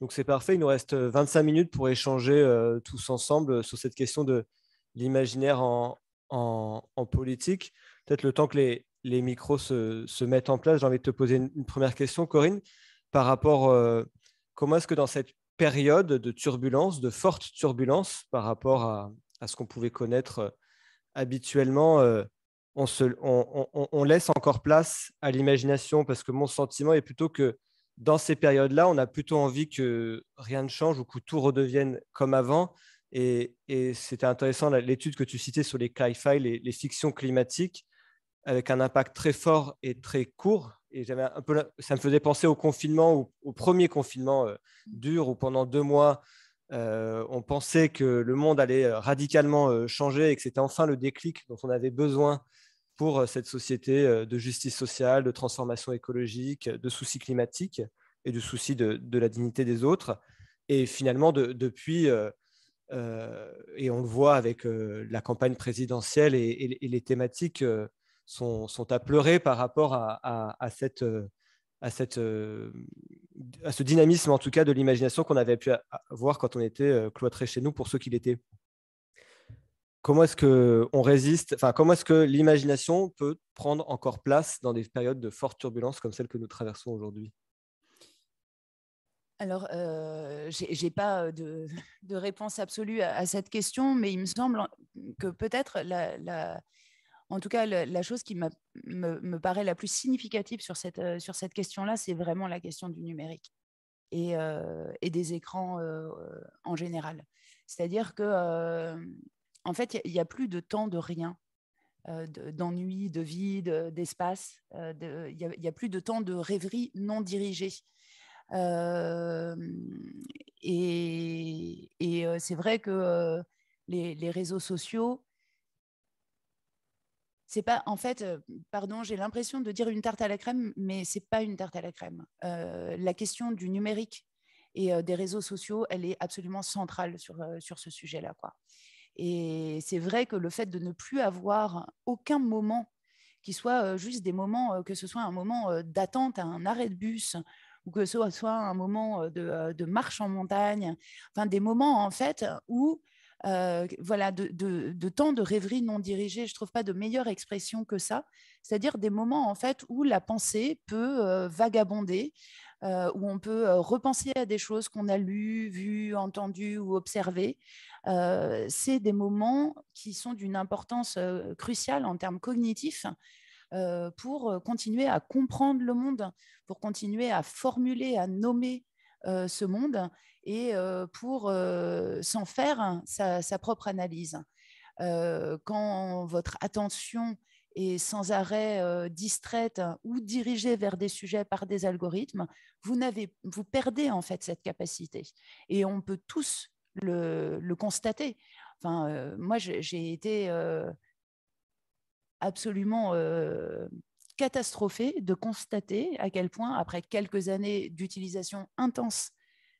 Donc c'est parfait, il nous reste 25 euh, minutes pour échanger euh, tous ensemble euh, sur cette question de l'imaginaire en, politique. Peut-être le temps que les, micros se, mettent en place, j'ai envie de te poser une, première question, Corinne, par rapport, à comment est-ce que dans cette période de turbulence, de forte turbulence par rapport à, ce qu'on pouvait connaître habituellement, on, laisse encore place à l'imagination parce que mon sentiment est plutôt que dans ces périodes-là, on a plutôt envie que rien ne change ou que tout redevienne comme avant. Et, c'était intéressant l'étude que tu citais sur les cli fi les, fictions climatiques, avec un impact très fort et très court. Et ça me faisait penser au confinement, au, au premier confinement euh, dur, où pendant deux mois, euh, on pensait que le monde allait euh, radicalement changer et que c'était enfin le déclic dont on avait besoin pour euh, cette société euh, de justice sociale, de transformation écologique, de soucis climatiques et de souci de, la dignité des autres. Et finalement, depuis, euh, et on le voit avec la campagne présidentielle et, les thématiques sont, à pleurer par rapport à, cette, à, cette, à ce dynamisme, en tout cas, de l'imagination qu'on avait pu avoir quand on était cloîtré chez nous pour ceux qu'il était comment est-ce que on résiste Enfin, comment est-ce que l'imagination peut prendre encore place dans des périodes de forte turbulence comme celle que nous traversons aujourd'hui alors, euh, je n'ai pas euh, de, réponse absolue à, cette question, mais il me semble que peut-être, en tout cas, la, chose qui me, me, paraît la plus significative sur cette, euh, sur cette question-là, c'est vraiment la question du numérique et, euh, et des écrans en général. C'est-à-dire que en fait, il n'y a, plus de temps de rien, euh, d'ennui, de, vide, euh, d'espace. Euh, il n'y a, plus de temps de rêverie non dirigée. et, c'est vrai que les, réseaux sociaux, c'est pas, en fait, pardon, j'ai l'impression de dire une tarte à la crème, mais c'est pas une tarte à la crème. la question du numérique et des réseaux sociaux, elle est absolument centrale sur, sur ce sujet-là, quoi. Et c'est vrai que le fait de ne plus avoir aucun moment qui soit juste des moments, que ce soit un moment d'attente à un arrêt de bus ou que ce soit un moment de, marche en montagne, enfin des moments en fait où voilà, de, temps de rêverie non dirigée. Je ne trouve pas de meilleure expression que ça. C'est-à-dire des moments en fait où la pensée peut vagabonder, euh, où on peut euh, repenser à des choses qu'on a lues, vues, entendues ou observées. Euh, c'est des moments qui sont d'une importance cruciale en termes cognitifs pour continuer à comprendre le monde, pour continuer à formuler, à nommer ce monde et pour s'en faire sa, propre analyse. quand votre attention et sans arrêt euh, distraite hein, ou dirigée vers des sujets par des algorithmes, vous, vous perdez en fait cette capacité. Et on peut tous le, constater. Enfin, euh, moi, j'ai été euh, absolument catastrophée de constater à quel point, après quelques années d'utilisation intense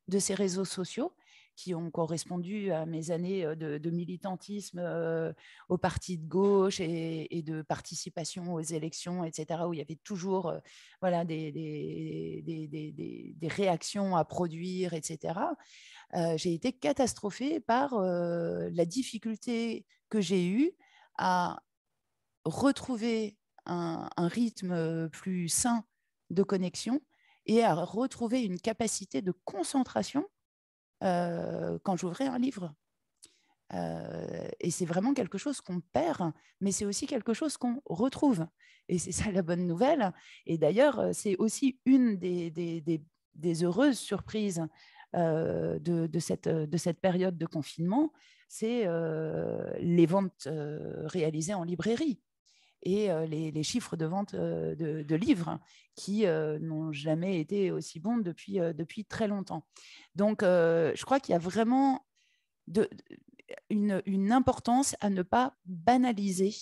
de ces réseaux sociaux, qui ont correspondu à mes années euh, de, militantisme euh, au parti de gauche et, de participation aux élections, etc., où il y avait toujours euh, voilà, des, réactions à produire, etc., j'ai été catastrophée par la difficulté que j'ai eue à retrouver un, un rythme plus sain de connexion et à retrouver une capacité de concentration euh, quand j'ouvrais un livre. Euh, et c'est vraiment quelque chose qu'on perd, mais c'est aussi quelque chose qu'on retrouve. Et c'est ça la bonne nouvelle. Et d'ailleurs, euh, c'est aussi une des, des, des, des heureuses surprises de, de, cette, de, cette, période de confinement, c'est les ventes réalisées en librairie et euh, les, chiffres de vente euh, de, livres qui euh, n'ont jamais été aussi bons depuis, depuis très longtemps. Donc, je crois qu'il y a vraiment une, importance à ne pas banaliser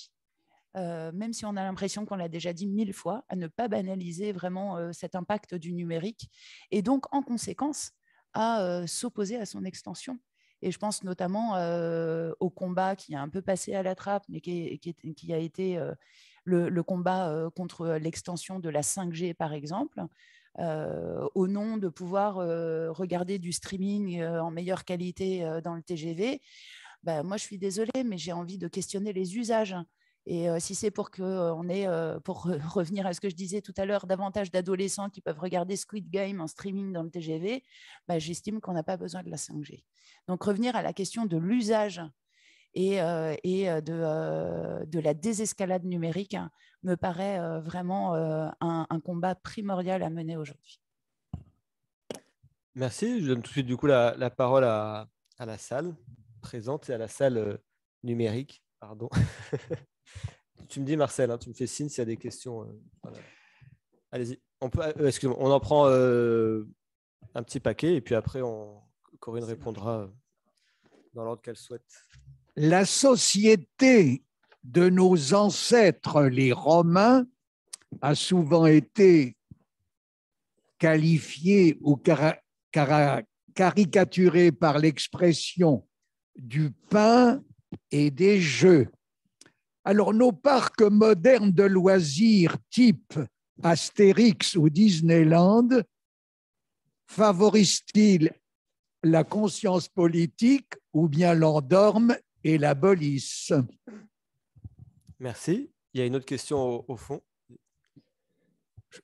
même si on a l'impression qu'on l'a déjà dit mille fois, à ne pas banaliser vraiment cet impact du numérique et donc en conséquence à s'opposer à son extension. Et je pense notamment euh, au combat qui a un peu passé à la trappe, mais qui, a été euh, le, combat euh, contre l'extension de la 5G, par exemple, au nom de pouvoir regarder du streaming en meilleure qualité dans le TGV. Bah, moi, je suis désolée, mais j'ai envie de questionner les usages. Et si c'est pour que on ait, pour revenir à ce que je disais tout à l'heure, davantage d'adolescents qui peuvent regarder Squid Game en streaming dans le TGV, bah, j'estime qu'on n'a pas besoin de la 5G. Donc revenir à la question de l'usage et, et de, la désescalade numérique me paraît vraiment un, combat primordial à mener aujourd'hui. Merci. Je donne tout de suite du coup la, parole à, à, la salle présente et à la salle numérique. Pardon. Tu me dis, Marcel, hein, tu me fais signe s'il y a des questions. Euh, Allez-y. On, peut, euh, moi on en prend euh, un petit paquet et puis après, Corinne répondra dans l'ordre qu'elle souhaite. La société de nos ancêtres, les Romains, a souvent été qualifiée ou caricaturée par l'expression du pain et des jeux. Alors nos parcs modernes de loisirs type Astérix ou Disneyland favorisent-ils la conscience politique ou bien l'endorment et l'abolissent Merci. Il y a une autre question au, fond.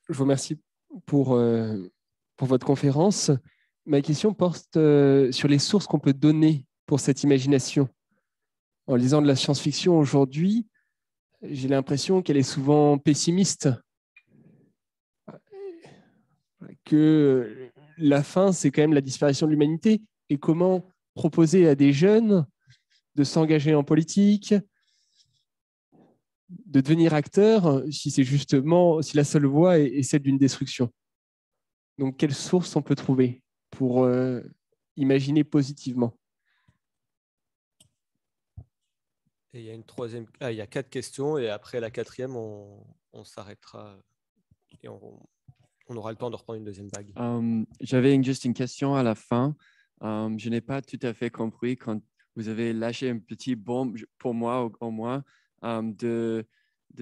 Je vous remercie euh, pour, votre conférence. Ma question porte euh, sur les sources qu'on peut donner pour cette imagination en lisant de la science-fiction aujourd'hui, j'ai l'impression qu'elle est souvent pessimiste, que la fin, c'est quand même la disparition de l'humanité. Et comment proposer à des jeunes de s'engager en politique, de devenir acteur, si c'est justement, si la seule voie est, celle d'une destruction Donc, quelles sources on peut trouver pour euh, imaginer positivement il y a une troisième, ah, il y a quatre questions et après la quatrième, on, s'arrêtera et on, aura le temps de reprendre une deuxième vague. Euh, j'avais juste une question à la fin. Euh, je n'ai pas tout à fait compris quand vous avez lâché un petit bombe pour moi au, moins euh, de,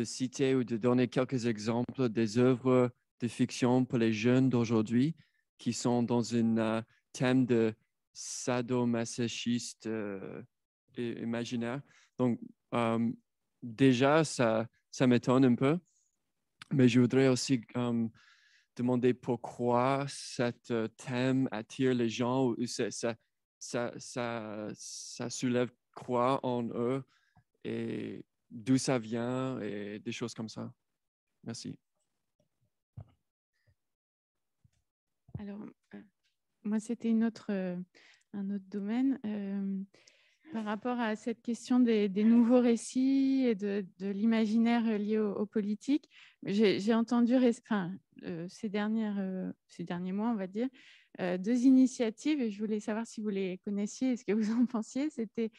citer ou de donner quelques exemples des œuvres de fiction pour les jeunes d'aujourd'hui qui sont dans un thème de sadomasochiste imaginaire. Donc, euh, déjà, ça, m'étonne un peu, mais je voudrais aussi euh, demander pourquoi cet euh, thème attire les gens ou ça, ça, ça, soulève quoi en eux et d'où ça vient et des choses comme ça. Merci. Alors, moi, c'était une un autre domaine. Par rapport à cette question des, nouveaux récits et de, l'imaginaire lié aux, politiques, j'ai entendu euh, euh, ces, derniers mois, on va dire, euh, deux initiatives et je voulais savoir si vous les connaissiez et ce que vous en pensiez. C'était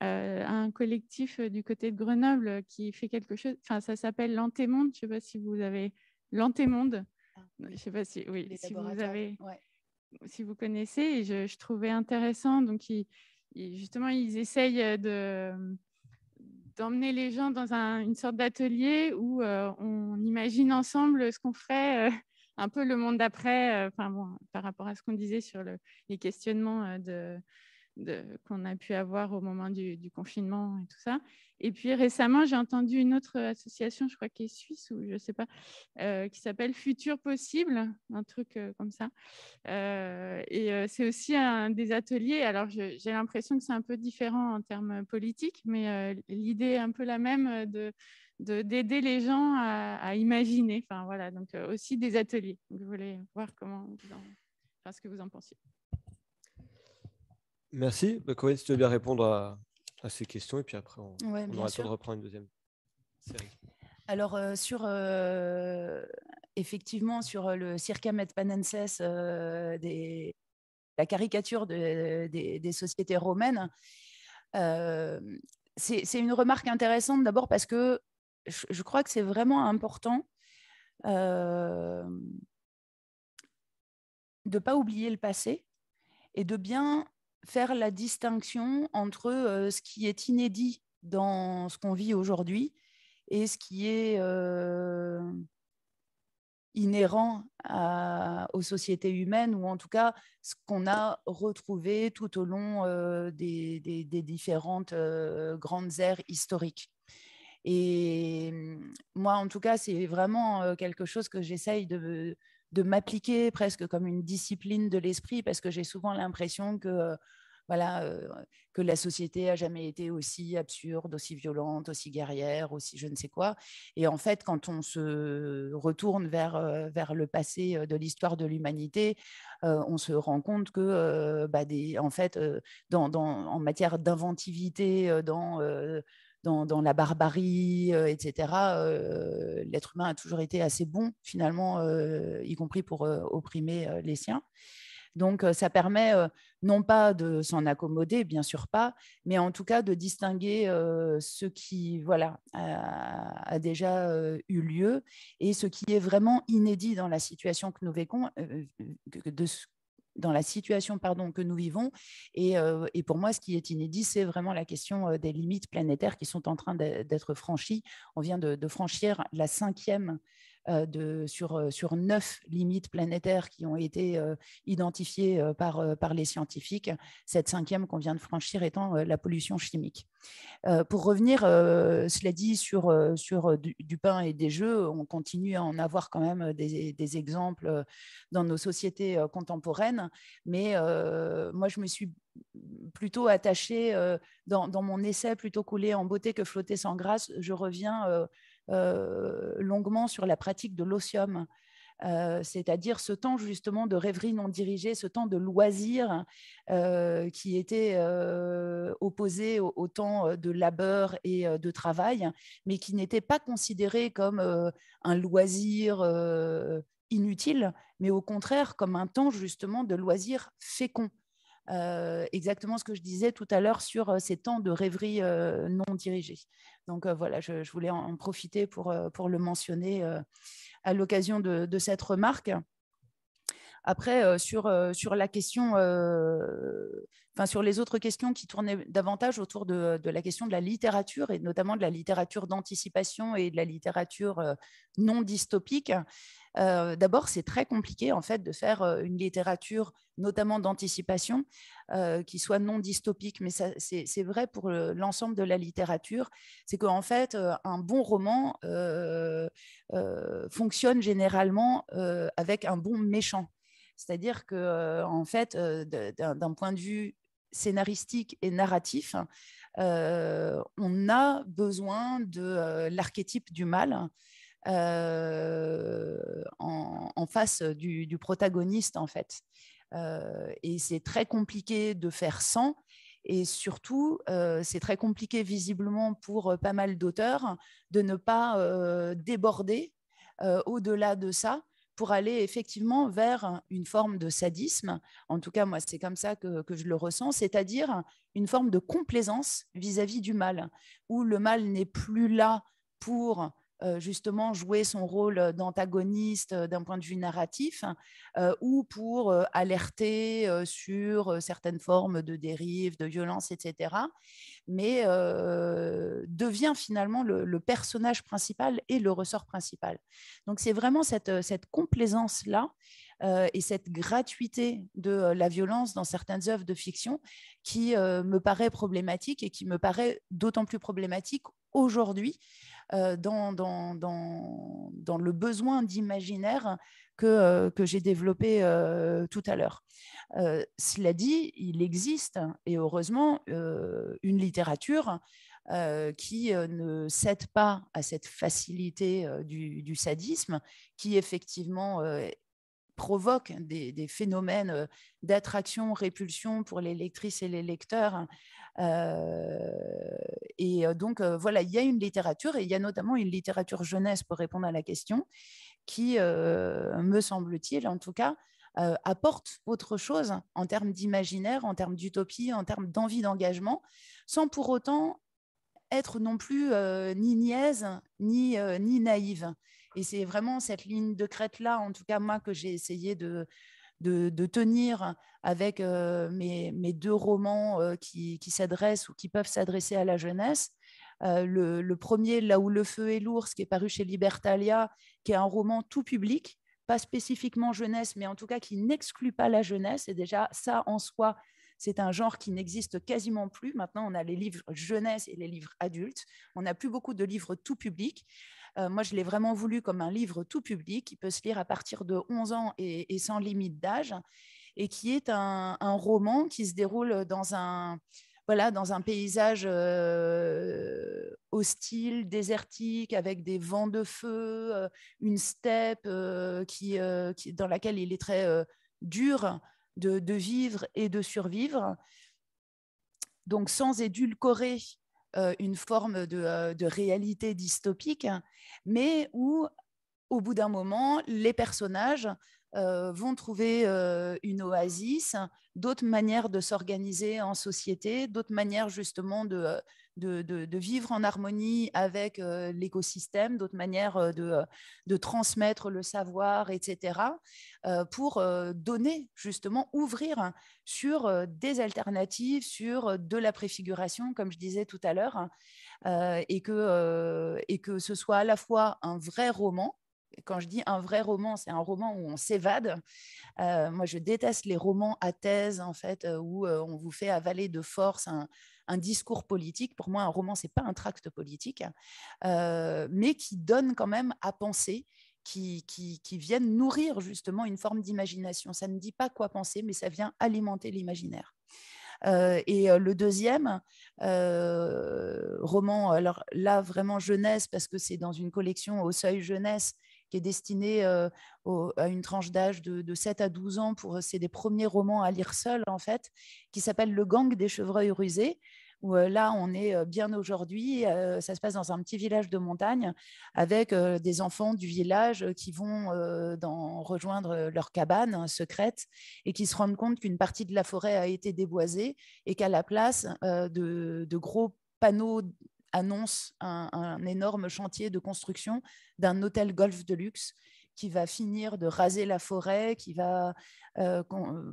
un collectif du côté de Grenoble qui fait quelque chose, enfin, ça s'appelle l'Antémonde, je ne sais pas si vous avez. L'Antémonde, ah, je sais pas si, oui, si vous avez. si vous connaissez, et je, trouvais intéressant. Donc, justement, ils essayent euh, euh, d'emmener les gens dans une sorte d'atelier où euh, on imagine ensemble ce qu'on ferait, un peu le monde d'après, enfin par rapport à ce qu'on disait sur les questionnements de, qu'on a pu avoir au moment du, confinement et tout ça. Et puis récemment, j'ai entendu une autre association, je crois qu'elle est suisse ou je ne sais pas, euh, qui s'appelle Futur Possible, un truc euh, comme ça. Euh, et c'est aussi un des ateliers. Alors j'ai l'impression que c'est un peu différent en termes politiques, mais l'idée est un peu la même de d'aider les gens à, imaginer. Enfin voilà, donc aussi des ateliers. Donc, je voulais voir comment, ce que vous en pensiez. Merci. Bah, si tu veux bien répondre à, ces questions, et puis après, on, aura le temps de reprendre une deuxième série. Alors, euh, sur, euh, effectivement, sur euh, le Circa Panenses, des, la caricature des, sociétés romaines, c'est une remarque intéressante d'abord parce que je, je crois que c'est vraiment important de ne pas oublier le passé et de bien faire la distinction entre euh, ce qui est inédit dans ce qu'on vit aujourd'hui et ce qui est euh, inhérent aux sociétés humaines, ou en tout cas ce qu'on a retrouvé tout au long euh, des, des, différentes grandes ères historiques. Et hum, moi, en tout cas, c'est vraiment quelque chose que j'essaye de, de m'appliquer presque comme une discipline de l'esprit parce que j'ai souvent l'impression que euh, voilà, euh, que la société a jamais été aussi absurde, aussi violente, aussi guerrière, aussi je ne sais quoi. Et en fait, quand on se retourne vers, euh, vers le passé de l'histoire de l'humanité, on se rend compte que, bah, des, en fait, dans, dans, en matière d'inventivité, dans dans, la barbarie, euh, etc., euh, l'être humain a toujours été assez bon, finalement, euh, y compris pour opprimer les siens. Donc, ça permet non pas de s'en accommoder, bien sûr pas, mais en tout cas de distinguer ce qui voilà, a, déjà eu lieu et ce qui est vraiment inédit dans la situation que nous vécons, de ce dans la situation pardon, que nous vivons. Euh, et, pour moi, ce qui est inédit, c'est vraiment la question euh, des limites planétaires qui sont en train d'être franchies. On vient de franchir la cinquième euh, de, sur, euh, sur neuf limites planétaires qui ont été euh, identifiées par, par les scientifiques, cette cinquième qu'on vient de franchir étant la pollution chimique. pour revenir, cela dit, sur, du, pain et des jeux, on continue à en avoir quand même des, exemples dans nos sociétés contemporaines, mais moi, je me suis plutôt attachée dans, dans, mon essai, plutôt couler en beauté que flotter sans grâce, je reviens euh, longuement sur la pratique de l'osium, euh, c'est-à-dire ce temps justement de rêverie non dirigée, ce temps de loisir euh, qui était opposé au, temps de labeur et de travail, mais qui n'était pas considéré comme un loisir inutile, mais au contraire comme un temps justement de loisir fécond. Euh, exactement ce que je disais tout à l'heure sur euh, ces temps de rêverie euh, non dirigée. Donc voilà, je, voulais en, profiter pour, pour le mentionner à l'occasion de, cette remarque. Après, euh, sur, euh, sur la question, euh, enfin, sur les autres questions qui tournaient davantage autour de, la question de la littérature et notamment de la littérature d'anticipation et de la littérature non dystopique, D'abord, c'est très compliqué en fait de faire une littérature, notamment d'anticipation, qui soit non dystopique. Mais c'est vrai pour l'ensemble de la littérature, c'est qu'en fait, un bon roman fonctionne généralement avec un bon méchant. C'est-à-dire que, euh, en fait, euh, d'un point de vue scénaristique et narratif, euh, on a besoin de l'archétype du mal en, face du, du, protagoniste, en fait. et c'est très compliqué de faire sans. Et surtout, c'est très compliqué visiblement pour pas mal d'auteurs de ne pas déborder au-delà de ça pour aller effectivement vers une forme de sadisme. En tout cas, moi, c'est comme ça que, je le ressens, c'est-à-dire une forme de complaisance vis-à-vis -vis du mal, où le mal n'est plus là pour euh, justement jouer son rôle euh, d'antagoniste euh, d'un point de vue narratif ou pour alerter sur certaines formes de dérives de violence, etc. Mais devient finalement le, personnage principal et le ressort principal. Donc c'est vraiment cette, cette complaisance-là et cette gratuité de la violence dans certaines œuvres de fiction qui me paraît problématique et qui me paraît d'autant plus problématique aujourd'hui euh, dans, le besoin d'imaginaire que, euh, j'ai développé euh, tout à l'heure. cela dit, il existe, et heureusement, une littérature qui ne cède pas à cette facilité du, sadisme, qui effectivement provoque des phénomènes d'attraction, répulsion pour les lectrices et les lecteurs et donc, voilà, il y a une littérature, et il y a notamment une littérature jeunesse pour répondre à la question, qui, me semble-t-il en tout cas, apporte autre chose en termes d'imaginaire, en termes d'utopie, en termes d'envie d'engagement, sans pour autant être non plus ni niaise ni naïve. Et c'est vraiment cette ligne de crête-là, en tout cas moi, que j'ai essayé de, de, tenir avec euh, mes, deux romans euh, qui, s'adressent ou qui peuvent s'adresser à la jeunesse. Euh, le, premier, Là où le feu est l'ours, qui est paru chez Libertalia, qui est un roman tout public, pas spécifiquement jeunesse, mais en tout cas qui n'exclut pas la jeunesse. Et déjà, ça en soi, c'est un genre qui n'existe quasiment plus. Maintenant, on a les livres jeunesse et les livres adultes. On n'a plus beaucoup de livres tout public moi, je l'ai vraiment voulu comme un livre tout public qui peut se lire à partir de 11 ans et, sans limite d'âge, et qui est un, roman qui se déroule dans un, voilà, dans un paysage hostile, désertique, avec des vents de feu, une steppe dans laquelle il est très dur de, de, vivre et de survivre. Donc sans édulcorer euh, une forme euh, de, réalité dystopique, mais où, au bout d'un moment, les personnages euh, vont trouver une oasis, d'autres manières de s'organiser en société, d'autres manières justement de, de, vivre en harmonie avec euh, l'écosystème, d'autres manières euh, euh, de, transmettre le savoir, etc., pour donner, justement, ouvrir hein, sur des alternatives, sur de la préfiguration, comme je disais tout à l'heure, hein, et, que, et que ce soit à la fois un vrai roman, quand je dis un vrai roman, c'est un roman où on s'évade. moi, je déteste les romans à thèse, en fait, où on vous fait avaler de force un, un discours politique. Pour moi, un roman, c'est pas un tract politique, euh, mais qui donne quand même à penser. Qui, qui, viennent nourrir justement une forme d'imagination. Ça ne dit pas quoi penser, mais ça vient alimenter l'imaginaire. Euh, et euh, le deuxième roman, alors là vraiment jeunesse parce que c'est dans une collection au seuil jeunesse, qui est destiné euh, à une tranche d'âge de, 7 à 12 ans. Pour, c'est des premiers romans à lire seul, en fait, qui s'appelle Le gang des chevreuils rusés. Où, euh, là, on est euh, bien aujourd'hui. ça se passe dans un petit village de montagne avec des enfants du village qui vont dans, rejoindre leur cabane hein, secrète et qui se rendent compte qu'une partie de la forêt a été déboisée et qu'à la place de gros panneaux annonce un, énorme chantier de construction d'un hôtel golf de luxe qui va finir de raser la forêt, qui va euh, euh,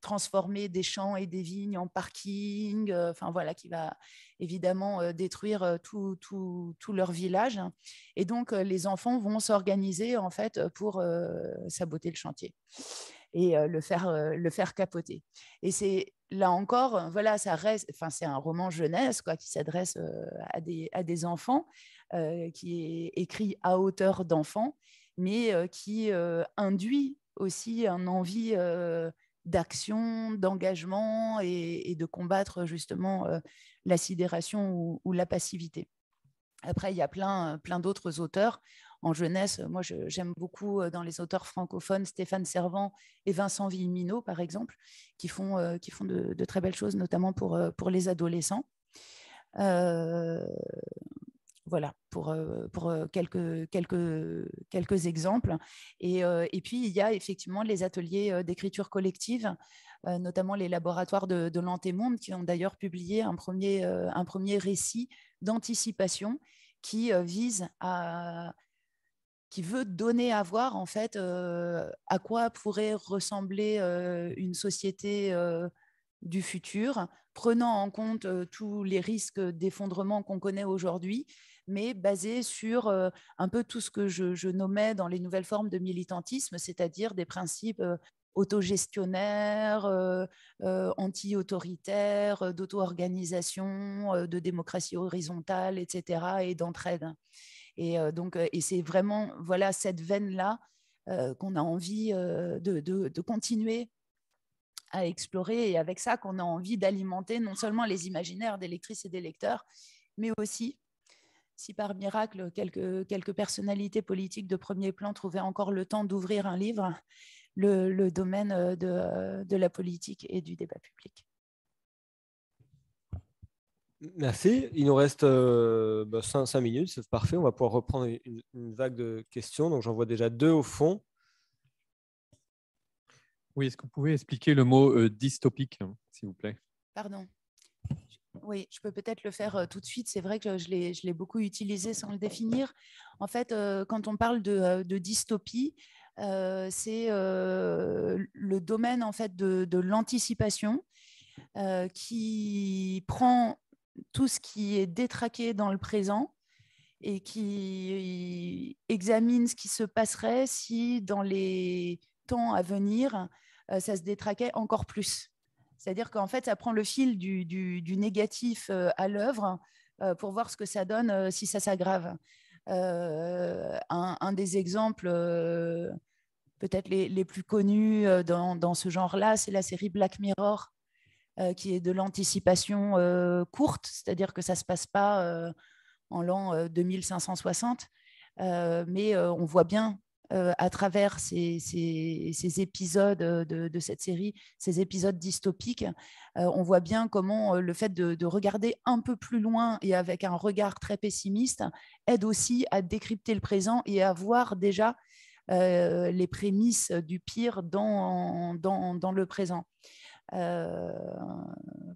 transformer des champs et des vignes en parking, euh, enfin voilà, qui va évidemment détruire tout, tout, tout, leur village. Et donc les enfants vont s'organiser en fait pour saboter le chantier et euh, le, faire, euh, le faire capoter. Et c'est là encore, euh, voilà, ça reste, enfin, c'est un roman jeunesse quoi, qui s'adresse à, des, à des enfants, qui est écrit à hauteur d'enfants, mais qui induit aussi un envie d'action, d'engagement et, de combattre justement la sidération ou, ou la passivité. Après, il y a plein, plein d'autres auteurs en jeunesse. Moi, j'aime beaucoup dans les auteurs francophones Stéphane Servant et Vincent Villeminot, par exemple, qui font, qui font de, très belles choses, notamment pour, pour les adolescents. voilà, pour, pour quelques, quelques, quelques exemples. Et, puis, il y a effectivement les ateliers d'écriture collective, notamment les laboratoires de, de l'Antémonde, qui ont d'ailleurs publié un premier, un premier récit d'anticipation qui vise à qui veut donner à voir en fait euh, à quoi pourrait ressembler euh, une société euh, du futur, prenant en compte tous les risques d'effondrement qu'on connaît aujourd'hui, mais basé sur un peu tout ce que je, nommais dans les nouvelles formes de militantisme, c'est-à-dire des principes autogestionnaires, anti-autoritaires, d'auto-organisation, de démocratie horizontale, etc., et d'entraide. Et euh, donc, euh, et c'est vraiment voilà cette veine là euh, qu'on a envie de, continuer à explorer et avec ça qu'on a envie d'alimenter non seulement les imaginaires des lectrices et des lecteurs, mais aussi si par miracle quelques, quelques personnalités politiques de premier plan trouvaient encore le temps d'ouvrir un livre, le, domaine de, la politique et du débat public. Merci. Il nous reste 5, euh, bah, minutes, c'est parfait. On va pouvoir reprendre une, vague de questions. Donc j'en vois déjà deux au fond. Oui, est-ce que vous pouvez expliquer le mot euh, dystopique, hein, s'il vous plaît Pardon. Oui, je peux peut-être le faire euh, tout de suite. C'est vrai que je l'ai beaucoup utilisé sans le définir. En fait, quand on parle de, dystopie, c'est le domaine en fait de, de l'anticipation qui prend tout ce qui est détraqué dans le présent et qui examine ce qui se passerait si dans les temps à venir, euh, ça se détraquait encore plus. C'est-à-dire qu'en fait, ça prend le fil du, négatif euh, à l'œuvre euh, pour voir ce que ça donne si ça s'aggrave. un, des exemples peut-être les, plus connus dans ce genre-là, c'est la série Black Mirror euh, qui est de l'anticipation euh, courte, c'est-à-dire que ça ne se passe pas euh, en l'an 2560, mais on voit bien à travers ces, épisodes de, cette série, ces épisodes dystopiques, on voit bien comment le fait de, regarder un peu plus loin et avec un regard très pessimiste aide aussi à décrypter le présent et à voir déjà les prémices du pire dans le présent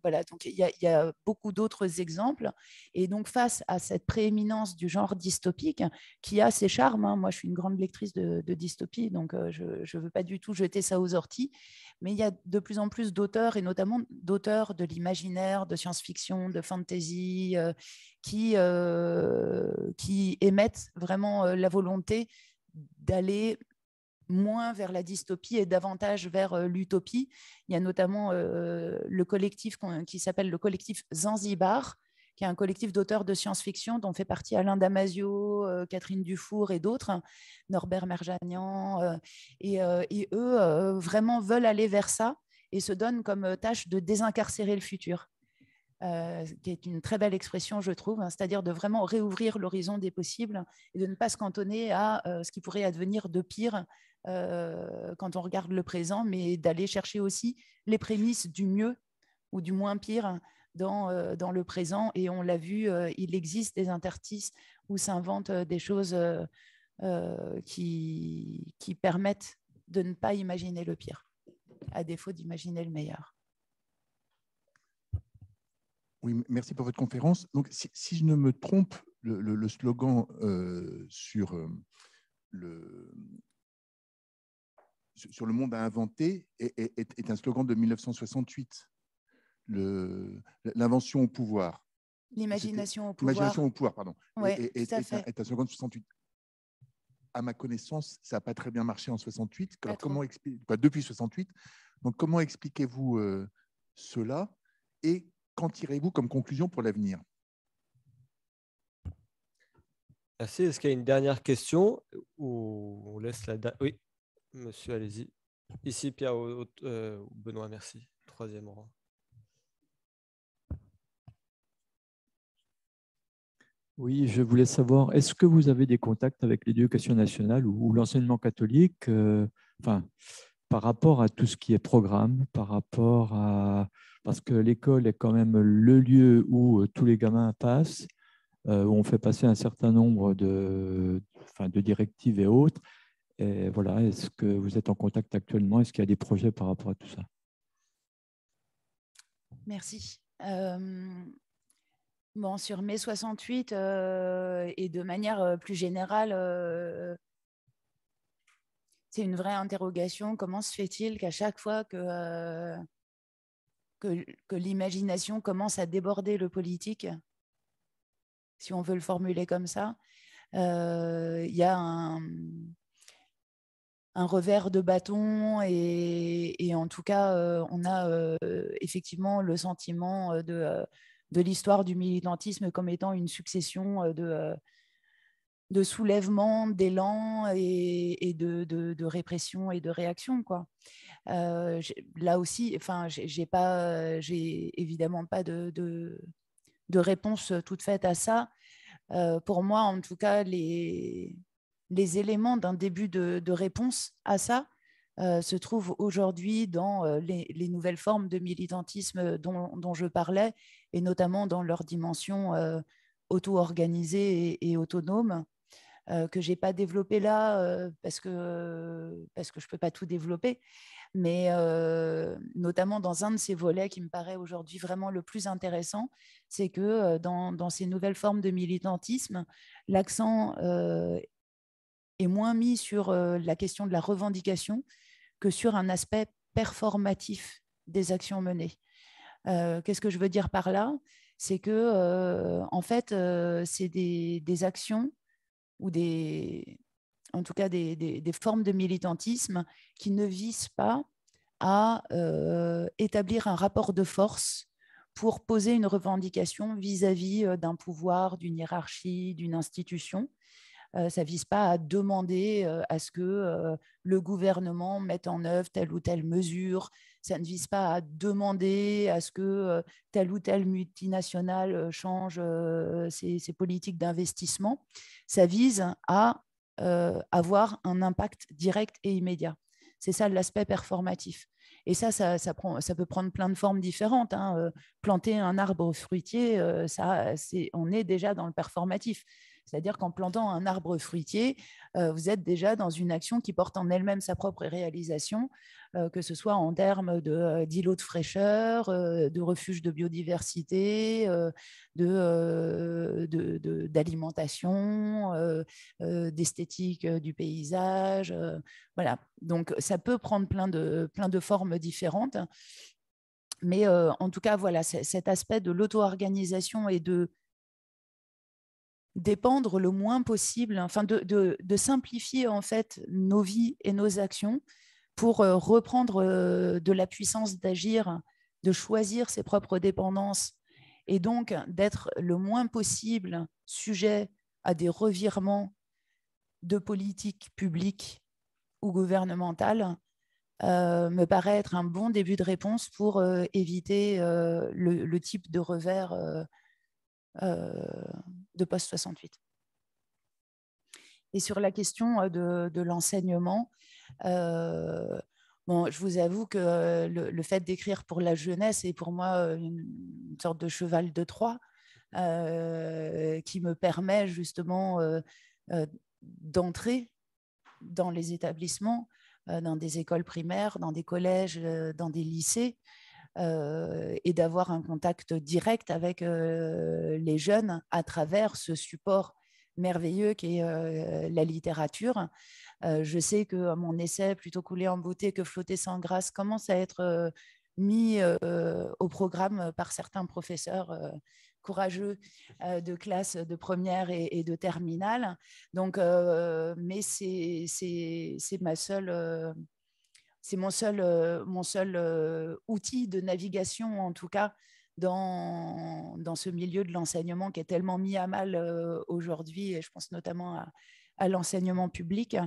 voilà, donc il y, a, beaucoup d'autres exemples. Et donc, face à cette prééminence du genre dystopique, qui a ses charmes, hein, moi je suis une grande lectrice de, dystopie, donc je ne veux pas du tout jeter ça aux orties, mais il y a de plus en plus d'auteurs, et notamment d'auteurs de l'imaginaire, de science-fiction, de fantasy, qui, qui émettent vraiment la volonté d'aller moins vers la dystopie et davantage vers euh, l'utopie. Il y a notamment euh, le collectif qui s'appelle le collectif Zanzibar, qui est un collectif d'auteurs de science-fiction dont fait partie Alain Damasio, euh, Catherine Dufour et d'autres, Norbert Merjanian. et, eux vraiment veulent aller vers ça et se donnent comme tâche de désincarcérer le futur. Euh, qui est une très belle expression, je trouve, hein, c'est-à-dire de vraiment réouvrir l'horizon des possibles et de ne pas se cantonner à euh, ce qui pourrait advenir de pire euh, quand on regarde le présent, mais d'aller chercher aussi les prémices du mieux ou du moins pire dans, dans le présent. Et on l'a vu, il existe des interstices où s'inventent des choses qui permettent de ne pas imaginer le pire, à défaut d'imaginer le meilleur. Oui, merci pour votre conférence. Donc, si, si je ne me trompe, le, le, le slogan euh, sur, euh, le, sur le monde à inventer est, est, est un slogan de 1968. L'invention au pouvoir. L'imagination au pouvoir. L'imagination au pouvoir, pardon. Oui, et, tout fait. est un slogan de 68 à ma connaissance, ça n'a pas très bien marché en 68. comment explique, bah, depuis 68. Donc, comment expliquez-vous euh, cela Et qu'en tirez-vous comme conclusion pour l'avenir Merci. Est-ce qu'il y a une dernière question on laisse la Oui, monsieur, allez-y. Ici, Pierre euh, Benoît, merci. Troisième rang. Oui, je voulais savoir, est-ce que vous avez des contacts avec l'éducation nationale ou, l'enseignement catholique, euh, enfin, par rapport à tout ce qui est programme, par rapport à parce que l'école est quand même le lieu où euh, tous les gamins passent, euh, où on fait passer un certain nombre de, enfin, de directives et autres. Et voilà, est-ce que vous êtes en contact actuellement Est-ce qu'il y a des projets par rapport à tout ça Merci. Euh, bon, sur mai 68 et de manière plus générale, c'est une vraie interrogation. Comment se fait-il qu'à chaque fois que que, l'imagination commence à déborder le politique, si on veut le formuler comme ça. Euh, il y a un, revers de bâton et, en tout cas, euh, on a euh, effectivement le sentiment de l'histoire du militantisme comme étant une succession de, de soulèvement, d'élan et, de, répression et de réaction. Quoi. Euh, là aussi, enfin, j'ai pas, j'ai évidemment pas de, réponse toute faite à ça. Euh, pour moi, en tout cas, les, éléments d'un début de, réponse à ça euh, se trouvent aujourd'hui dans les, nouvelles formes de militantisme dont, je parlais, et notamment dans leur dimension auto-organisée et autonome. Euh, que j'ai pas développé là euh, parce que parce que je peux pas tout développer, mais euh, notamment dans un de ces volets qui me paraît aujourd'hui vraiment le plus intéressant, c'est que dans, dans, ces nouvelles formes de militantisme, l'accent est moins mis sur la question de la revendication que sur un aspect performatif des actions menées. Qu'est-ce que je veux dire par là C'est que, en fait, c'est des, des, actions ou des, en tout cas des, formes de militantisme qui ne visent pas à euh, établir un rapport de force pour poser une revendication vis-à-vis euh, d'un pouvoir, d'une hiérarchie, d'une institution. Euh, ça ne vise pas à demander à ce que le gouvernement mette en œuvre telle ou telle mesure, ça ne vise pas à demander à ce que euh, telle ou telle multinationale euh, change euh, ses, politiques d'investissement, ça vise à avoir un impact direct et immédiat. C'est ça l'aspect performatif. Et ça, ça, peut prendre plein de formes différentes. Hein, planter un arbre fruitier, ça, on est déjà dans le performatif. C'est-à-dire qu'en plantant un arbre fruitier, euh, vous êtes déjà dans une action qui porte en elle-même sa propre réalisation, euh, que ce soit en termes euh, d'îlots de, fraîcheur, de refuge de biodiversité, d'alimentation, de, d'esthétique du paysage. voilà. Donc ça peut prendre plein de, plein de formes différentes. Mais en tout cas, voilà, cet aspect de l'auto-organisation et de dépendre le moins possible, enfin de, simplifier en fait nos vies et nos actions pour euh, reprendre euh, de la puissance d'agir, de choisir ses propres dépendances et donc d'être le moins possible sujet à des revirements de politique publique ou gouvernementale euh, me paraît être un bon début de réponse pour éviter le, type de revers euh, de post-68. Et sur la question euh, de, de l'enseignement, euh, bon, je vous avoue que le, fait d'écrire pour la jeunesse est pour moi une, sorte de cheval de Troie qui me permet justement d'entrer dans les établissements, dans des écoles primaires, dans des collèges, dans des lycées, euh, et d'avoir un contact direct avec euh, les jeunes à travers ce support merveilleux qui est euh, la littérature. je sais que mon essai, plutôt couler en beauté que flotter sans grâce, commence à être mis au programme par certains professeurs courageux de classe de première et, de terminale. Donc, mais c'est ma seule c'est mon seul, euh, mon seul euh, outil de navigation, en tout cas, dans, ce milieu de l'enseignement qui est tellement mis à mal euh, aujourd'hui, et je pense notamment à, l'enseignement public.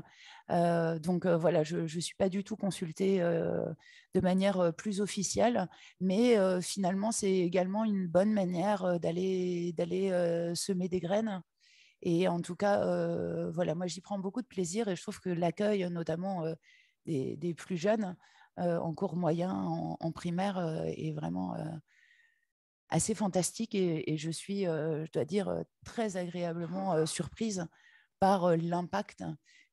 donc voilà, je ne suis pas du tout consultée de manière plus officielle, mais finalement, c'est également une bonne manière d'aller semer des graines. Et en tout cas, voilà, moi j'y prends beaucoup de plaisir et je trouve que l'accueil, notamment des, plus jeunes euh, en cours moyen, en, primaire, euh, est vraiment euh, assez fantastique et, je suis, je dois dire, très agréablement surprise par l'impact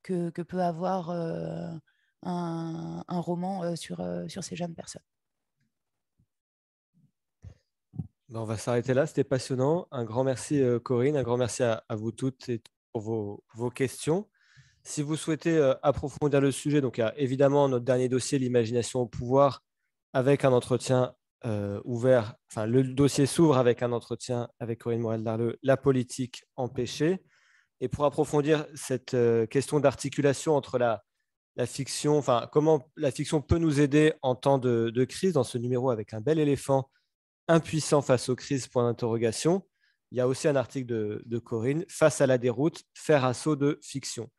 que, peut avoir un, roman sur, ces jeunes personnes. Ben, on va s'arrêter là, c'était passionnant. Un grand merci Corinne, un grand merci à, vous toutes et pour vos questions. Si vous souhaitez euh, approfondir le sujet, donc il y a évidemment notre dernier dossier, l'imagination au pouvoir, avec un entretien euh, ouvert, enfin le dossier s'ouvre avec un entretien avec Corinne Morel Darleux, la politique empêchée. Et pour approfondir cette euh, question d'articulation entre la, fiction, enfin comment la fiction peut nous aider en temps de, crise, dans ce numéro avec un bel éléphant impuissant face aux crises, point d'interrogation. Il y a aussi un article de Corinne, Face à la déroute, faire assaut de fiction.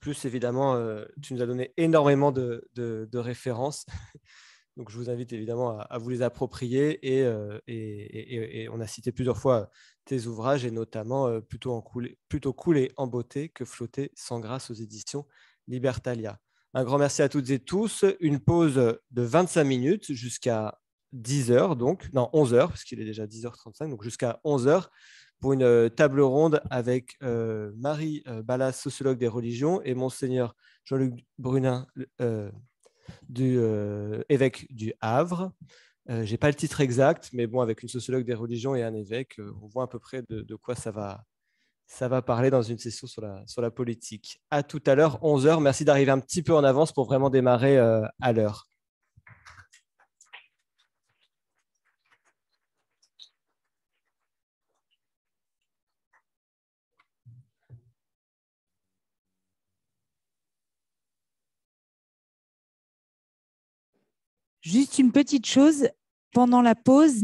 Plus, évidemment, euh, tu nous as donné énormément de, références. Donc, je vous invite évidemment à, vous les approprier. Euh, et, on a cité plusieurs fois tes ouvrages, et notamment euh, plutôt, coulé, plutôt en beauté que Flotter sans grâce aux éditions Libertalia. Un grand merci à toutes et tous. Une pause de 25 minutes jusqu'à 10h, donc, non, 11h, parce qu'il est déjà 10h35, donc jusqu'à 11h pour une euh, table ronde avec euh, Marie euh, Ballas, sociologue des religions, et monseigneur Jean-Luc Brunin, évêque du Havre. Je n'ai pas le titre exact, mais bon, avec une sociologue des religions et un évêque, on voit à peu près de, quoi ça va, ça va parler dans une session sur la, sur la politique. À tout à l'heure, 11h. Merci d'arriver un petit peu en avance pour vraiment démarrer à l'heure. Juste une petite chose, pendant la pause,